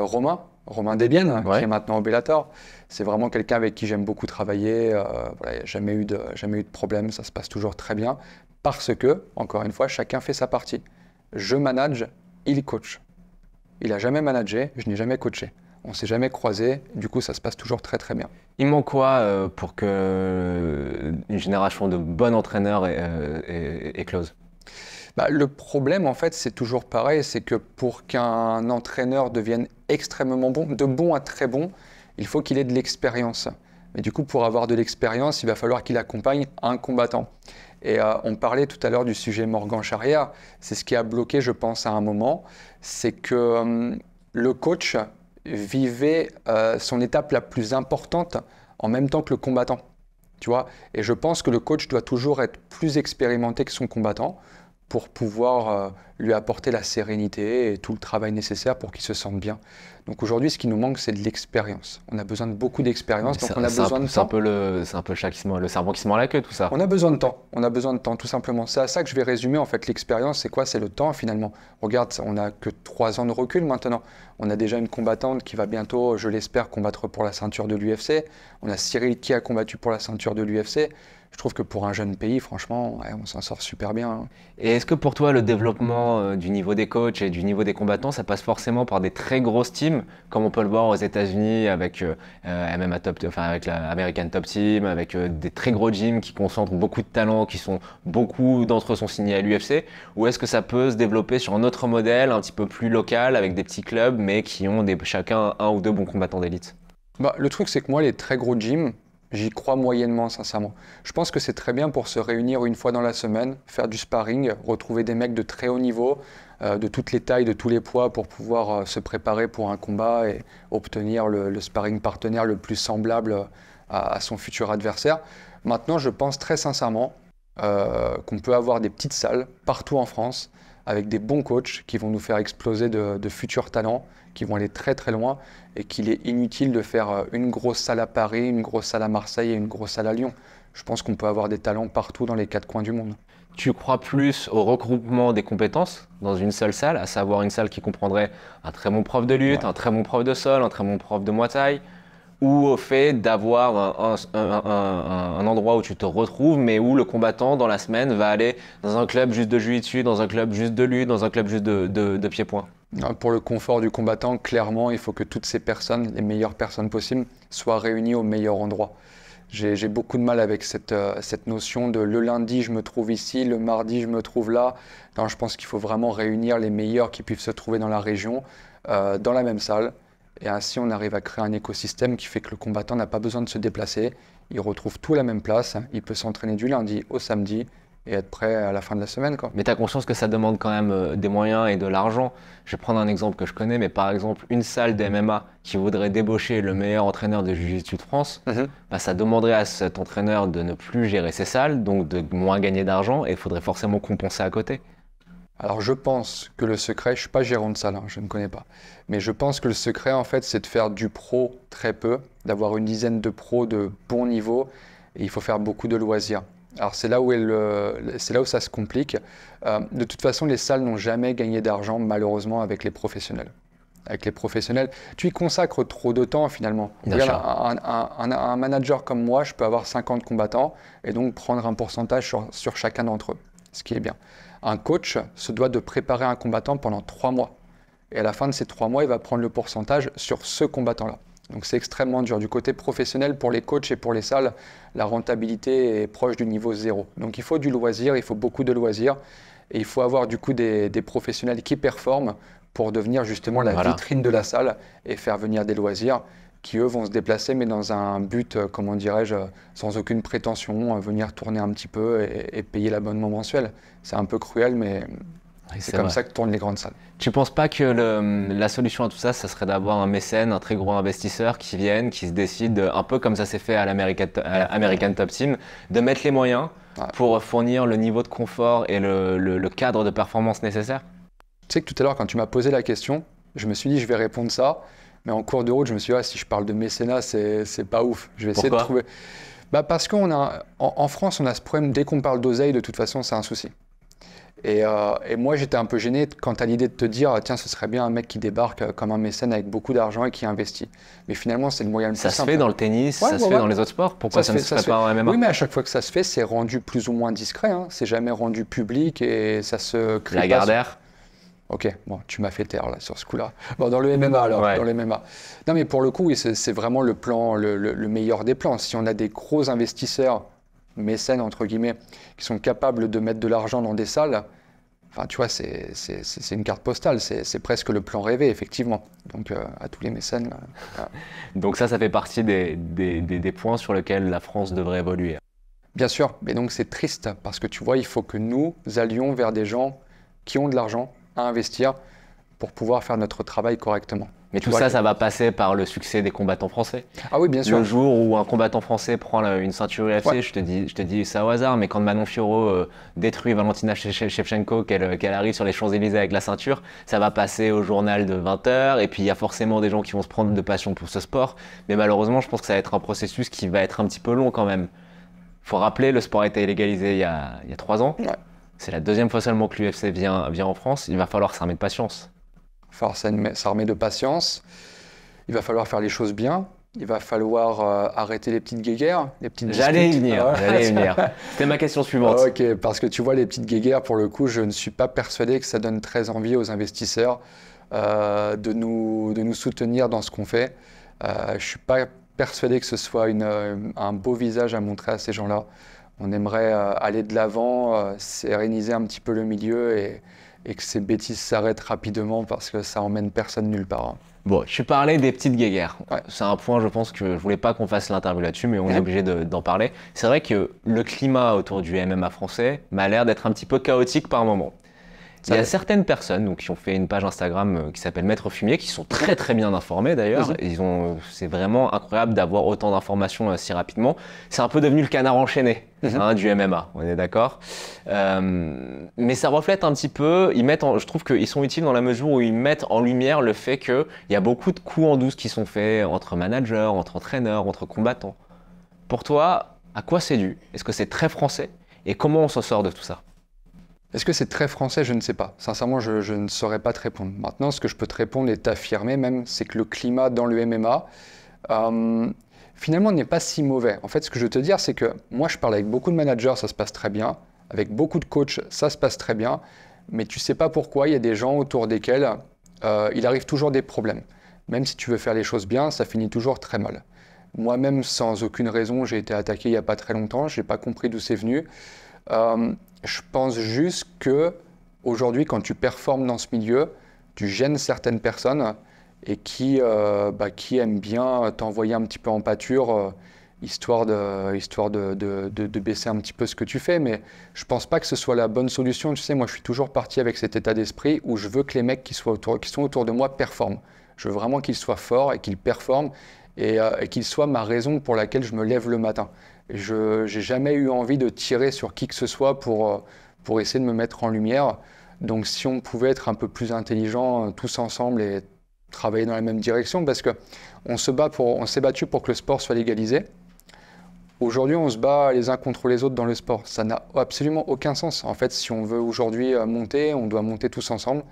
Romain, Romain Desbiennes, hein, qui est maintenant au C'est vraiment quelqu'un avec qui j'aime beaucoup travailler. jamais eu de jamais eu de problème, ça se passe toujours très bien parce que, encore une fois, chacun fait sa partie. Je manage, il coach. Il a jamais managé, je n'ai jamais coaché. On ne s'est jamais croisé, du coup ça se passe toujours très très bien. Il manque quoi euh, pour que euh, une génération de bons entraîneurs éclose euh, bah, le problème, en fait, c'est toujours pareil, c'est que pour qu'un entraîneur devienne extrêmement bon, de bon à très bon, il faut qu'il ait de l'expérience. Mais du coup, pour avoir de l'expérience, il va falloir qu'il accompagne un combattant. Et on parlait tout à l'heure du sujet Morgan Charrière. C'est ce qui a bloqué, je pense, à un moment, c'est que le coach vivait euh, son étape la plus importante en même temps que le combattant. Tu vois Et je pense que le coach doit toujours être plus expérimenté que son combattant pour pouvoir euh, lui apporter la sérénité et tout le travail nécessaire pour qu'il se sente bien. Donc aujourd'hui, ce qui nous manque, c'est de l'expérience. On a besoin de beaucoup d'expérience, donc on a besoin de temps. C'est un peu le, c'est un peu qui se, le cerveau qui la queue, tout ça. On a besoin de temps. On a besoin de temps, tout simplement. C'est à ça que je vais résumer en fait l'expérience. C'est quoi C'est le temps finalement. Regarde, on n'a que trois ans de recul maintenant. On a déjà une combattante qui va bientôt, je l'espère, combattre pour la ceinture de l'UFC. On a Cyril qui a combattu pour la ceinture de l'UFC je trouve que pour un jeune pays, franchement, on s'en sort super bien. Et est-ce que pour toi, le développement euh, du niveau des coachs et du niveau des combattants, ça passe forcément par des très grosses teams, comme on peut le voir aux États-Unis avec euh, euh, MMA Top, enfin avec la Top Team, avec des très gros gyms qui concentrent beaucoup de talents, qui sont beaucoup d'entre eux sont signés à l'UFC, ou est-ce que ça peut se développer sur un autre modèle, un petit peu plus local, avec des petits clubs, mais qui ont chacun un ou deux bons combattants d'élite bah, Le truc, c'est que moi, les très gros gyms, J'y crois moyennement, sincèrement. Je pense que c'est très bien pour se réunir une fois dans la semaine, faire du sparring, retrouver des mecs de très haut niveau, euh, de toutes les tailles, de tous les poids, pour pouvoir euh, se préparer pour un combat et obtenir le, sparring partenaire le plus semblable euh, à, son futur adversaire. Maintenant, je pense très sincèrement qu'on peut avoir des petites salles partout en France avec des bons coachs qui vont nous faire exploser de futurs talents, qui vont aller très très loin et qu'il est inutile de faire euh, une grosse salle à Paris, une grosse salle à Marseille et une grosse salle à Lyon. Je pense qu'on peut avoir des talents partout dans les quatre coins du monde. Tu crois plus au regroupement des compétences dans une seule salle, à savoir une salle qui comprendrait un très bon prof de lutte, un très bon prof de sol, un très bon prof de Muay ou au fait d'avoir un, endroit où tu te retrouves, mais où le combattant dans la semaine va aller dans un club juste de juillet dessus, dans un club juste de lutte, dans un club juste de, de, de pied Pour le confort du combattant, clairement, il faut que toutes ces personnes, les meilleures personnes possibles, soient réunies au meilleur endroit. J'ai beaucoup de mal avec euh, cette, notion de le lundi je me trouve ici, le mardi je me trouve là. je pense qu'il faut vraiment réunir les meilleurs qui puissent se trouver dans la région, euh, dans la même salle, et ainsi, ah, on arrive à créer un écosystème qui fait que le combattant n'a pas besoin de se déplacer. Il retrouve tout à la même place. Hein. Il peut s'entraîner du lundi au samedi et être prêt à la fin de la semaine. Mais tu as conscience que ça demande quand même euh, des moyens et de l'argent. Je vais prendre un exemple que je connais, mais par exemple, une salle de MMA qui voudrait débaucher le meilleur entraîneur de Jiu-Jitsu de France, mhm. bah, ça demanderait à cet entraîneur de ne plus gérer ses salles, donc de moins gagner d'argent, et il faudrait forcément compenser à côté. Alors je pense que le secret, je suis pas gérant de Salin, je ne connais pas, mais je pense que le secret en fait c'est de faire du pro très peu, d'avoir une dizaine de pros de bon niveau, et il faut faire beaucoup de loisirs. Alors c'est là où ça se complique. Euh, de toute façon, les salles n'ont jamais gagné d'argent malheureusement avec les professionnels. Avec les professionnels, tu y consacres trop de temps finalement. un, manager comme moi, je peux avoir 50 combattants et donc prendre un pourcentage sur chacun d'entre eux, ce qui est bien. Un coach se doit de préparer un combattant pendant trois mois. Et à la fin de ces trois mois, il va prendre le pourcentage sur ce combattant-là. Donc c'est extrêmement dur. Du côté professionnel, pour les coachs et pour les salles, la rentabilité est proche du niveau zéro. Donc il faut du loisir, il faut beaucoup de loisirs. Et il faut avoir du coup des, professionnels qui performent pour devenir justement la vitrine de la salle et faire venir des loisirs qui eux vont se déplacer, mais dans un but, euh, comment dirais-je, sans aucune prétention, euh, venir tourner un petit peu et, payer l'abonnement mensuel. C'est un peu cruel, mais c'est comme ça que tournent les grandes salles. Tu ne penses pas que la solution à tout ça, ça serait d'avoir un mécène, un très gros investisseur qui vienne, qui se décide, euh, un peu comme ça s'est fait à l'American Top Team, de mettre les moyens pour fournir le niveau de confort et le cadre de performance nécessaire Tu sais que tout à l'heure, quand tu m'as posé la question, je me suis dit, je vais répondre ça. Mais en cours de route, je me suis dit, ah, si je parle de mécénat, c'est pas ouf. Je vais essayer de trouver. Bah parce qu'on a, en, France, on a ce problème, dès qu'on parle d'oseille, de toute façon, c'est un souci. Et, euh, et moi, j'étais un peu gêné quant à l'idée de te dire, tiens, ce serait bien un mec qui débarque euh, comme un mécène avec beaucoup d'argent et qui investit. Mais finalement, c'est le moyen le plus simple. Ça se fait dans le tennis, ça se fait dans les autres sports. Pourquoi ça, ne se fait, pas en MMA Oui, mais à chaque fois que ça se fait, c'est rendu plus ou moins discret. Hein. C'est jamais rendu public et ça se crée. Lagardère Ok, bon, tu m'as fait taire là, sur ce coup-là. Bon, dans le MMA alors, dans le MMA. Non, mais pour le coup, c'est vraiment le plan, le, meilleur des plans. Si on a des gros investisseurs, mécènes entre guillemets, qui sont capables de mettre de l'argent dans des salles, enfin, tu vois, c'est une carte postale, c'est presque le plan rêvé, effectivement. Donc, euh, à tous les mécènes. donc ça, ça fait partie des, des, des, des points sur lesquels la France devrait évoluer. Bien sûr, mais donc c'est triste parce que tu vois, il faut que nous allions vers des gens qui ont de l'argent à investir pour pouvoir faire notre travail correctement. Mais tout ça, ça va passer par le succès des combattants français. Ah oui, bien sûr. Le jour où un combattant français prend une ceinture UFC, je, te dis, je te dis ça au hasard, mais quand Manon Fiorot euh, détruit Valentina Shevchenko, euh, qu'elle arrive sur les Champs-Élysées avec la ceinture, ça va passer au journal de 20h, et puis il y a forcément des gens qui vont se prendre de passion pour ce sport. Mais malheureusement, je pense que ça va être un processus qui va être un petit peu long quand même. Faut rappeler, le sport a été légalisé il y a, il y a trois ans. C'est la deuxième fois seulement que l'UFC vient, en France. Il va falloir s'armer de patience. Il va falloir s'armer de patience. Il va falloir faire les choses bien. Il va falloir euh, arrêter les petites guéguerres, les petites J'allais y venir, ah venir. C'était ma question suivante. ok, parce que tu vois, les petites guéguerres, pour le coup, je ne suis pas persuadé que ça donne très envie aux investisseurs euh, de, nous, de nous soutenir dans ce qu'on fait. Euh, je ne suis pas persuadé que ce soit un beau visage à montrer à ces gens-là on aimerait euh, aller de l'avant, euh, séréniser un petit peu le milieu et, que ces bêtises s'arrêtent rapidement parce que ça emmène personne nulle part. Hein. Bon, tu parlais des petites guéguerres. C'est un point, je pense que je voulais pas qu'on fasse l'interview là-dessus, mais on est obligé d'en parler. C'est vrai que le climat autour du MMA français m'a l'air d'être un petit peu chaotique par moment il y a certaines personnes qui ont fait une page Instagram euh, qui s'appelle Maître Fumier, qui sont très très bien informées d'ailleurs. Ils ont, euh, c'est vraiment incroyable d'avoir autant d'informations euh, si rapidement. C'est un peu devenu le canard enchaîné mhm. hein, du MMA, on est d'accord. mais ça reflète un petit peu. Ils mettent, je trouve qu'ils sont utiles dans la mesure où ils mettent en lumière le fait qu'il y a beaucoup de coups en douce qui sont faits entre managers, entre entraîneurs, entre combattants. Pour toi, à quoi c'est dû Est-ce que c'est très français Et comment on s'en sort de tout ça est-ce que c'est très français Je ne sais pas. Sincèrement, je, ne saurais pas te répondre. Maintenant, ce que je peux te répondre et t'affirmer même, c'est que le climat dans le MMA, euh, finalement, n'est pas si mauvais. En fait, ce que je veux te dire, c'est que moi, je parle avec beaucoup de managers, ça se passe très bien. Avec beaucoup de coachs, ça se passe très bien. Mais tu sais pas pourquoi, il y a des gens autour desquels euh, il arrive toujours des problèmes. Même si tu veux faire les choses bien, ça finit toujours très mal. Moi-même, sans aucune raison, j'ai été attaqué il n'y a pas très longtemps, je n'ai pas compris d'où c'est venu. Euh, je pense juste que aujourd'hui, quand tu performes dans ce milieu, tu gênes certaines personnes et qui, euh, bah, qui aiment bien t'envoyer un petit peu en pâture, euh, histoire, de, de, de, de, baisser un petit peu ce que tu fais. Mais je ne pense pas que ce soit la bonne solution. Tu sais, moi, je suis toujours parti avec cet état d'esprit où je veux que les mecs qui, sont autour de moi performent. Je veux vraiment qu'ils soient forts et qu'ils performent et, euh, et qu'ils soient ma raison pour laquelle je me lève le matin. Je n'ai jamais eu envie de tirer sur qui que ce soit pour, euh, pour essayer de me mettre en lumière. Donc si on pouvait être un peu plus intelligent euh, tous ensemble et travailler dans la même direction, parce que on se s'est battu pour que le sport soit légalisé. Aujourd'hui, on se bat les uns contre les autres dans le sport. Ça n'a absolument aucun sens. En fait, si on veut aujourd'hui euh, monter, on doit monter tous ensemble.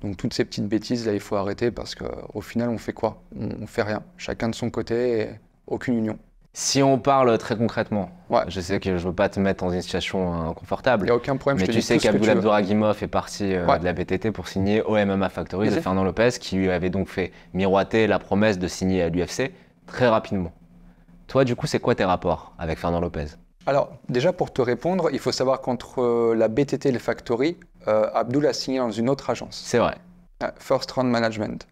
Donc toutes ces petites bêtises là, il faut arrêter parce qu'au final, on fait quoi on, ne fait rien. Chacun de son côté, et aucune union. Si on parle très concrètement, je sais que je ne veux pas te mettre dans une situation inconfortable. Il a aucun problème. je te tu sais qu'Abdoul Abdouragimov est parti euh, de la BTT pour signer MMA Factory de Fernand Lopez, qui lui avait donc fait miroiter la promesse de signer à l'UFC très rapidement. Toi, du coup, c'est quoi tes rapports avec Fernand Lopez alors, déjà pour te répondre, il faut savoir qu'entre euh, la BTT et le Factory, euh, Abdul a signé dans une autre agence. C'est vrai. First Round Management.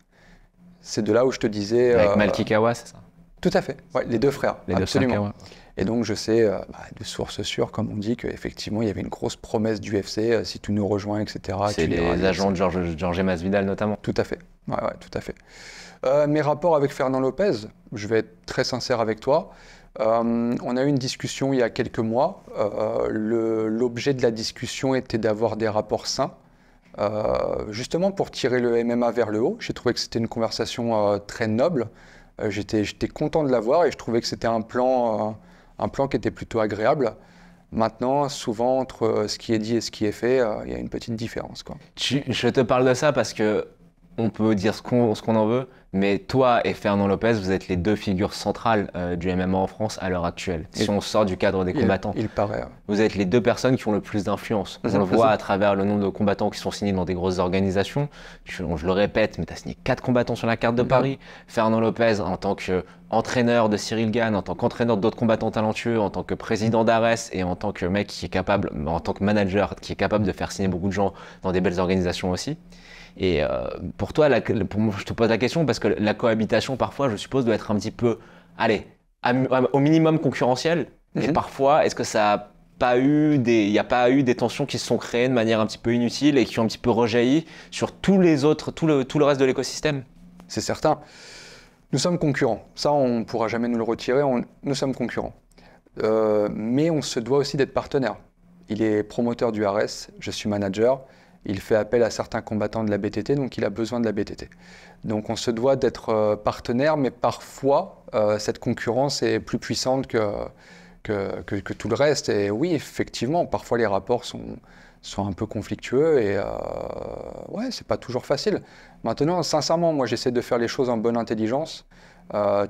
C'est de là où je te disais. Avec c'est ça tout à fait. les deux frères. Les absolument. Et donc je sais euh, bah, de sources sûres, comme on dit, qu'effectivement il y avait une grosse promesse du FC, euh, si tu nous rejoins, etc. C'est les agents de Georges George Masvidal notamment. Tout à fait. Ouais, tout à fait. Euh, mes rapports avec Fernand Lopez, je vais être très sincère avec toi. on a eu une discussion il y a quelques mois. L'objet de la discussion était d'avoir des rapports sains. justement pour tirer le MMA vers le haut, j'ai trouvé que c'était une conversation très noble, euh, j'étais content de l'avoir et je trouvais que c'était un, plan, euh, un plan qui était plutôt agréable. Maintenant, souvent, entre euh, ce qui est dit et ce qui est fait, il y a une petite différence. Quoi. je te parle de ça parce que on peut dire ce qu'on en veut, mais toi et Fernand Lopez, vous êtes les deux figures centrales euh, du MMA en France à l'heure actuelle, si on sort du cadre des combattants. Il paraît. Vous êtes les deux personnes qui ont le plus d'influence. On le voit à travers le nombre de combattants qui sont signés dans des grosses organisations. Je, le répète, mais tu as signé quatre combattants sur la carte de Paris. Fernand Lopez, en tant qu'entraîneur de Cyril Gann, en tant qu'entraîneur d'autres combattants talentueux, en tant que président d'Ares et en tant que mec qui est capable, en tant que manager, qui est capable de faire signer beaucoup de gens dans des belles organisations aussi. Et euh, pour toi, je te pose la question parce que la cohabitation, parfois, je suppose, doit être un petit peu, allez, au minimum concurrentielle. Mais mhm. parfois, est-ce que ça pas eu des, il n'y a pas eu des tensions qui se sont créées de manière un petit peu inutile et qui ont un petit peu rejailli sur tous les autres, tout le, tout le reste de l'écosystème C'est certain. Nous sommes concurrents. Ça, on ne pourra jamais nous le retirer. nous sommes concurrents. Euh, mais on se doit aussi d'être partenaire. Il est promoteur du RS, je suis manager il fait appel à certains combattants de la BTT, donc il a besoin de la BTT. Donc on se doit d'être euh, partenaire, mais parfois euh, cette concurrence est plus puissante que que, tout le reste. Et oui, effectivement, parfois les rapports sont, sont un peu conflictueux et euh, ouais, c'est pas toujours facile. Maintenant, sincèrement, moi j'essaie de faire les choses en bonne intelligence.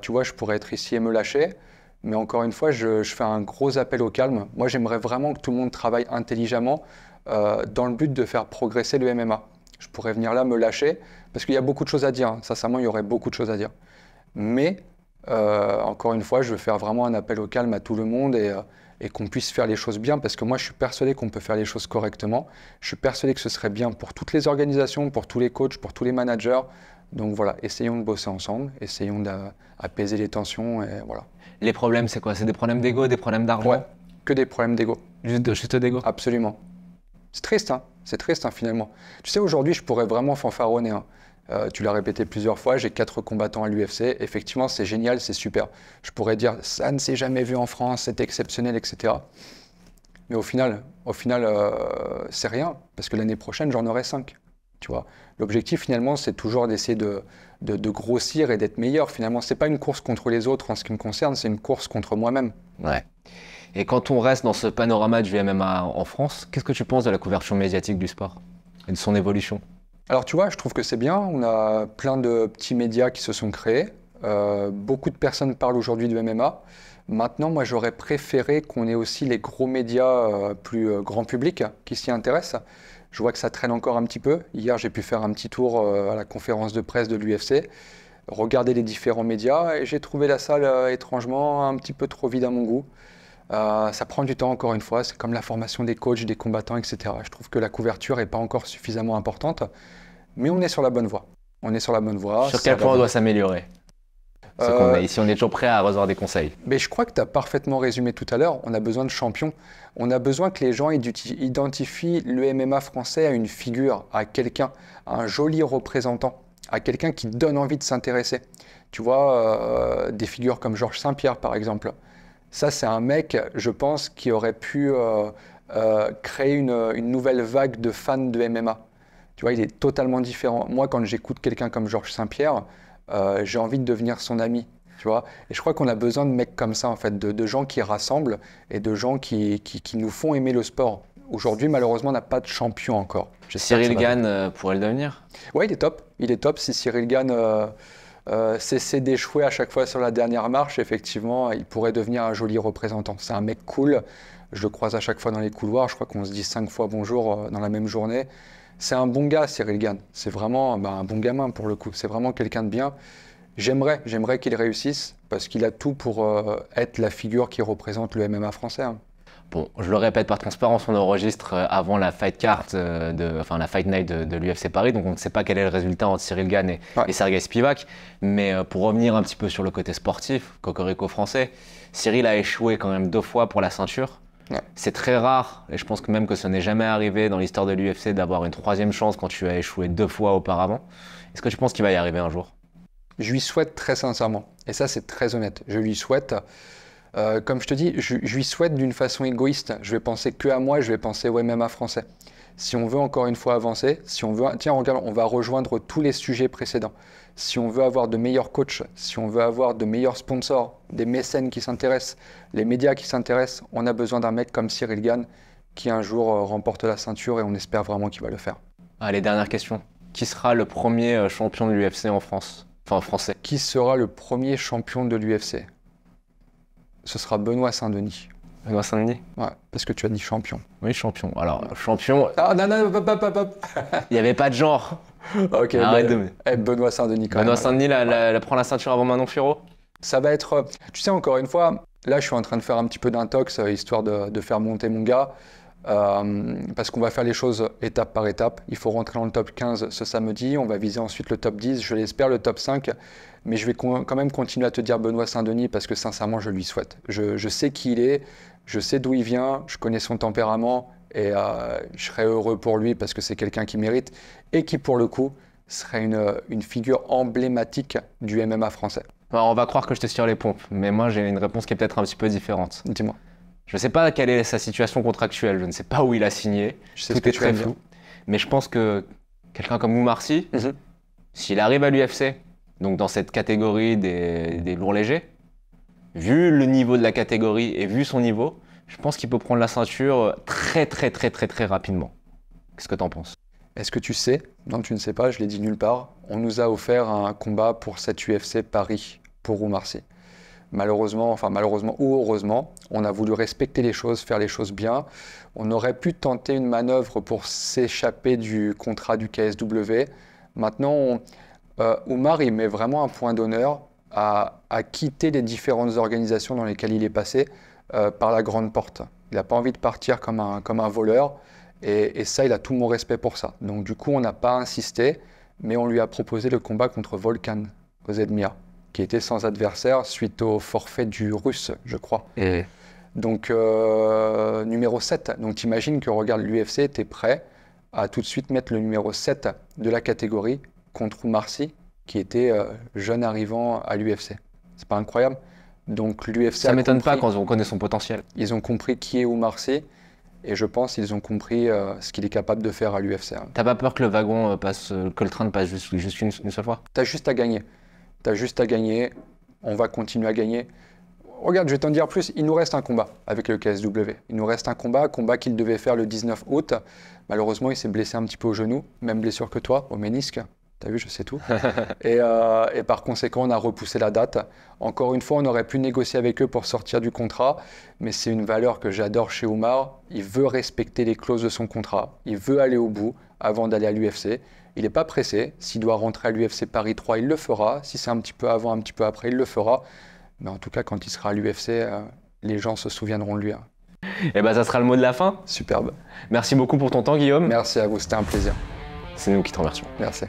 tu vois, je pourrais être ici et me lâcher. Mais encore une fois, je fais un gros appel au calme. Moi, j'aimerais vraiment que tout le monde travaille intelligemment euh, dans le but de faire progresser le MMA. Je pourrais venir là me lâcher, parce qu'il y a beaucoup de choses à dire. Hein. Sincèrement, il y aurait beaucoup de choses à dire. Mais, euh, encore une fois, je veux faire vraiment un appel au calme à tout le monde euh, et, qu'on puisse faire les choses bien, parce que moi, je suis persuadé qu'on peut faire les choses correctement. Je suis persuadé que ce serait bien pour toutes les organisations, pour tous les coachs, pour tous les managers. Donc voilà, essayons de bosser ensemble, essayons d'apaiser les tensions et voilà. Les problèmes, c'est quoi C'est des problèmes d'ego, des problèmes d'argent ouais, que des problèmes d'ego. juste d'ego Absolument. C'est triste, hein. C'est triste, hein, finalement. Tu sais, aujourd'hui, je pourrais vraiment fanfaronner. Hein. Euh, tu l'as répété plusieurs fois, j'ai quatre combattants à l'UFC. Effectivement, c'est génial, c'est super. Je pourrais dire, ça ne s'est jamais vu en France, c'est exceptionnel, etc. Mais au final, au final, euh, c'est rien, parce que l'année prochaine, j'en aurai cinq. Tu vois, l'objectif finalement, c'est toujours d'essayer de, grossir et d'être meilleur. Finalement, c'est pas une course contre les autres en ce qui me concerne, c'est une course contre moi-même. Ouais. Et quand on reste dans ce panorama du MMA en France, qu'est-ce que tu penses de la couverture médiatique du sport et de son évolution Alors tu vois, je trouve que c'est bien. On a plein de petits médias qui se sont créés. Euh, beaucoup de personnes parlent aujourd'hui du MMA. Maintenant, moi, j'aurais préféré qu'on ait aussi les gros médias euh, plus euh, grand public qui s'y intéressent. Je vois que ça traîne encore un petit peu. Hier, j'ai pu faire un petit tour à la conférence de presse de l'UFC, regarder les différents médias, et j'ai trouvé la salle étrangement un petit peu trop vide à mon goût. Euh, ça prend du temps encore une fois, c'est comme la formation des coachs, des combattants, etc. Je trouve que la couverture n'est pas encore suffisamment importante, mais on est sur la bonne voie. On est sur la bonne voie. Sur quel point on doit s'améliorer euh, Si Ici, on est toujours prêt à recevoir des conseils. Mais je crois que tu as parfaitement résumé tout à l'heure. On a besoin de champions. On a besoin que les gens identifient le MMA français à une figure, à quelqu'un, à un joli représentant, à quelqu'un qui donne envie de s'intéresser. Tu vois, euh, des figures comme Georges Saint-Pierre, par exemple. Ça, c'est un mec, je pense, qui aurait pu euh, euh, créer une, nouvelle vague de fans de MMA. Tu vois, il est totalement différent. Moi, quand j'écoute quelqu'un comme Georges Saint-Pierre, euh, j'ai envie de devenir son ami. Tu vois et je crois qu'on a besoin de mecs comme ça, en fait, de, gens qui rassemblent et de gens qui, nous font aimer le sport. Aujourd'hui, malheureusement, on n'a pas de champion encore. Cyril Gann pourrait le devenir Ouais, il est top. Il est top si Cyril Gann euh, c'est cesser d'échouer à chaque fois sur la dernière marche, effectivement, il pourrait devenir un joli représentant. C'est un mec cool. Je le croise à chaque fois dans les couloirs. Je crois qu'on se dit cinq fois bonjour euh, dans la même journée. C'est un bon gars, Cyril Gann. C'est vraiment bah, un bon gamin pour le coup. C'est vraiment quelqu'un de bien. J'aimerais, j'aimerais qu'il réussisse parce qu'il a tout pour euh, être la figure qui représente le MMA français. Hein. Bon, je le répète par transparence, on enregistre euh, avant la fight card, euh, de, enfin la fight night de, l'UFC Paris, donc on ne sait pas quel est le résultat entre Cyril Gann et, Sergei Spivak. Mais euh, pour revenir un petit peu sur le côté sportif, Cocorico français, Cyril a échoué quand même deux fois pour la ceinture. C'est très rare, et je pense que même que ce n'est jamais arrivé dans l'histoire de l'UFC d'avoir une troisième chance quand tu as échoué deux fois auparavant. Est-ce que tu penses qu'il va y arriver un jour Je lui souhaite très sincèrement, et ça c'est très honnête, je lui souhaite. Euh, comme je te dis, je, lui souhaite d'une façon égoïste. Je vais penser que à moi, je vais penser même à français. Si on veut encore une fois avancer, si on veut, tiens, regarde, on va rejoindre tous les sujets précédents. Si on veut avoir de meilleurs coachs, si on veut avoir de meilleurs sponsors, des mécènes qui s'intéressent, les médias qui s'intéressent, on a besoin d'un mec comme Cyril Gann qui un jour euh, remporte la ceinture et on espère vraiment qu'il va le faire. Allez, dernière question. Qui sera le premier euh, champion de l'UFC en France Enfin, français. Qui sera le premier champion de l'UFC ce sera Benoît Saint-Denis. Benoît Saint-Denis Ouais, parce que tu as dit champion. Oui, champion. Alors, champion. Ah, non, non, hop, hop, hop Il n'y avait pas de genre. ok, arrête ben, eh, Benoît Saint-Denis, quand même. Benoît Saint-Denis, la, prend la ceinture avant Manon Firo. Ça va être. Euh, tu sais, encore une fois, là, je suis en train de faire un petit peu d'intox, euh, histoire de faire monter mon gars. Euh, parce qu'on va faire les choses étape par étape. Il faut rentrer dans le top 15 ce samedi. On va viser ensuite le top 10, je l'espère, le top 5. Mais je vais quand même continuer à te dire Benoît Saint-Denis parce que sincèrement, je lui souhaite. Je, sais qui il est, je sais d'où il vient, je connais son tempérament et euh, je serais heureux pour lui parce que c'est quelqu'un qui mérite et qui, pour le coup, serait une, figure emblématique du MMA français. Bah, on va croire que je te sur les pompes, mais moi j'ai une réponse qui est peut-être un petit peu différente. Dis-moi. Je ne sais pas quelle est sa situation contractuelle, je ne sais pas où il a signé. Je sais Tout est très flou. Mais je pense que quelqu'un comme Moumarcy, mhm. s'il arrive à l'UFC, donc dans cette catégorie des, lourds légers, vu le niveau de la catégorie et vu son niveau, je pense qu'il peut prendre la ceinture très très très très très rapidement. Qu'est-ce que tu en penses Est-ce que tu sais Non, tu ne sais pas, je l'ai dit nulle part. On nous a offert un combat pour cette UFC Paris pour Oumarcy malheureusement, enfin malheureusement ou heureusement, on a voulu respecter les choses, faire les choses bien. On aurait pu tenter une manœuvre pour s'échapper du contrat du KSW. Maintenant, euh, Oumar, il met vraiment un point d'honneur à, quitter les différentes organisations dans lesquelles il est passé euh, par la grande porte. Il n'a pas envie de partir comme un, comme un voleur. Et, ça, il a tout mon respect pour ça. Donc du coup, on n'a pas insisté, mais on lui a proposé le combat contre Volkan aux qui était sans adversaire suite au forfait du russe, je crois. Et... Donc, euh, numéro 7. Donc, t'imagines que, regarde, l'UFC était prêt à tout de suite mettre le numéro 7 de la catégorie contre Marcy, qui était euh, jeune arrivant à l'UFC. C'est pas incroyable Donc, l'UFC. Ça m'étonne pas quand on connaît son potentiel. Ils ont compris qui est Marcy. Et je pense qu'ils ont compris euh, ce qu'il est capable de faire à l'UFC. Hein. T'as pas peur que le wagon passe, que le train passe juste, une seule fois T'as juste à gagner tu as juste à gagner, on va continuer à gagner. Regarde, je vais t'en dire plus, il nous reste un combat avec le KSW. Il nous reste un combat, combat qu'il devait faire le 19 août. Malheureusement, il s'est blessé un petit peu au genou, même blessure que toi, au ménisque. T'as vu, je sais tout. et, euh, et, par conséquent, on a repoussé la date. Encore une fois, on aurait pu négocier avec eux pour sortir du contrat, mais c'est une valeur que j'adore chez Omar. Il veut respecter les clauses de son contrat. Il veut aller au bout avant d'aller à l'UFC il n'est pas pressé. S'il doit rentrer à l'UFC Paris 3, il le fera. Si c'est un petit peu avant, un petit peu après, il le fera. Mais en tout cas, quand il sera à l'UFC, euh, les gens se souviendront de lui. Hein. Eh Et bien, ça sera le mot de la fin. Superbe. Merci beaucoup pour ton temps, Guillaume. Merci à vous, c'était un plaisir. C'est nous qui te remercions. Merci.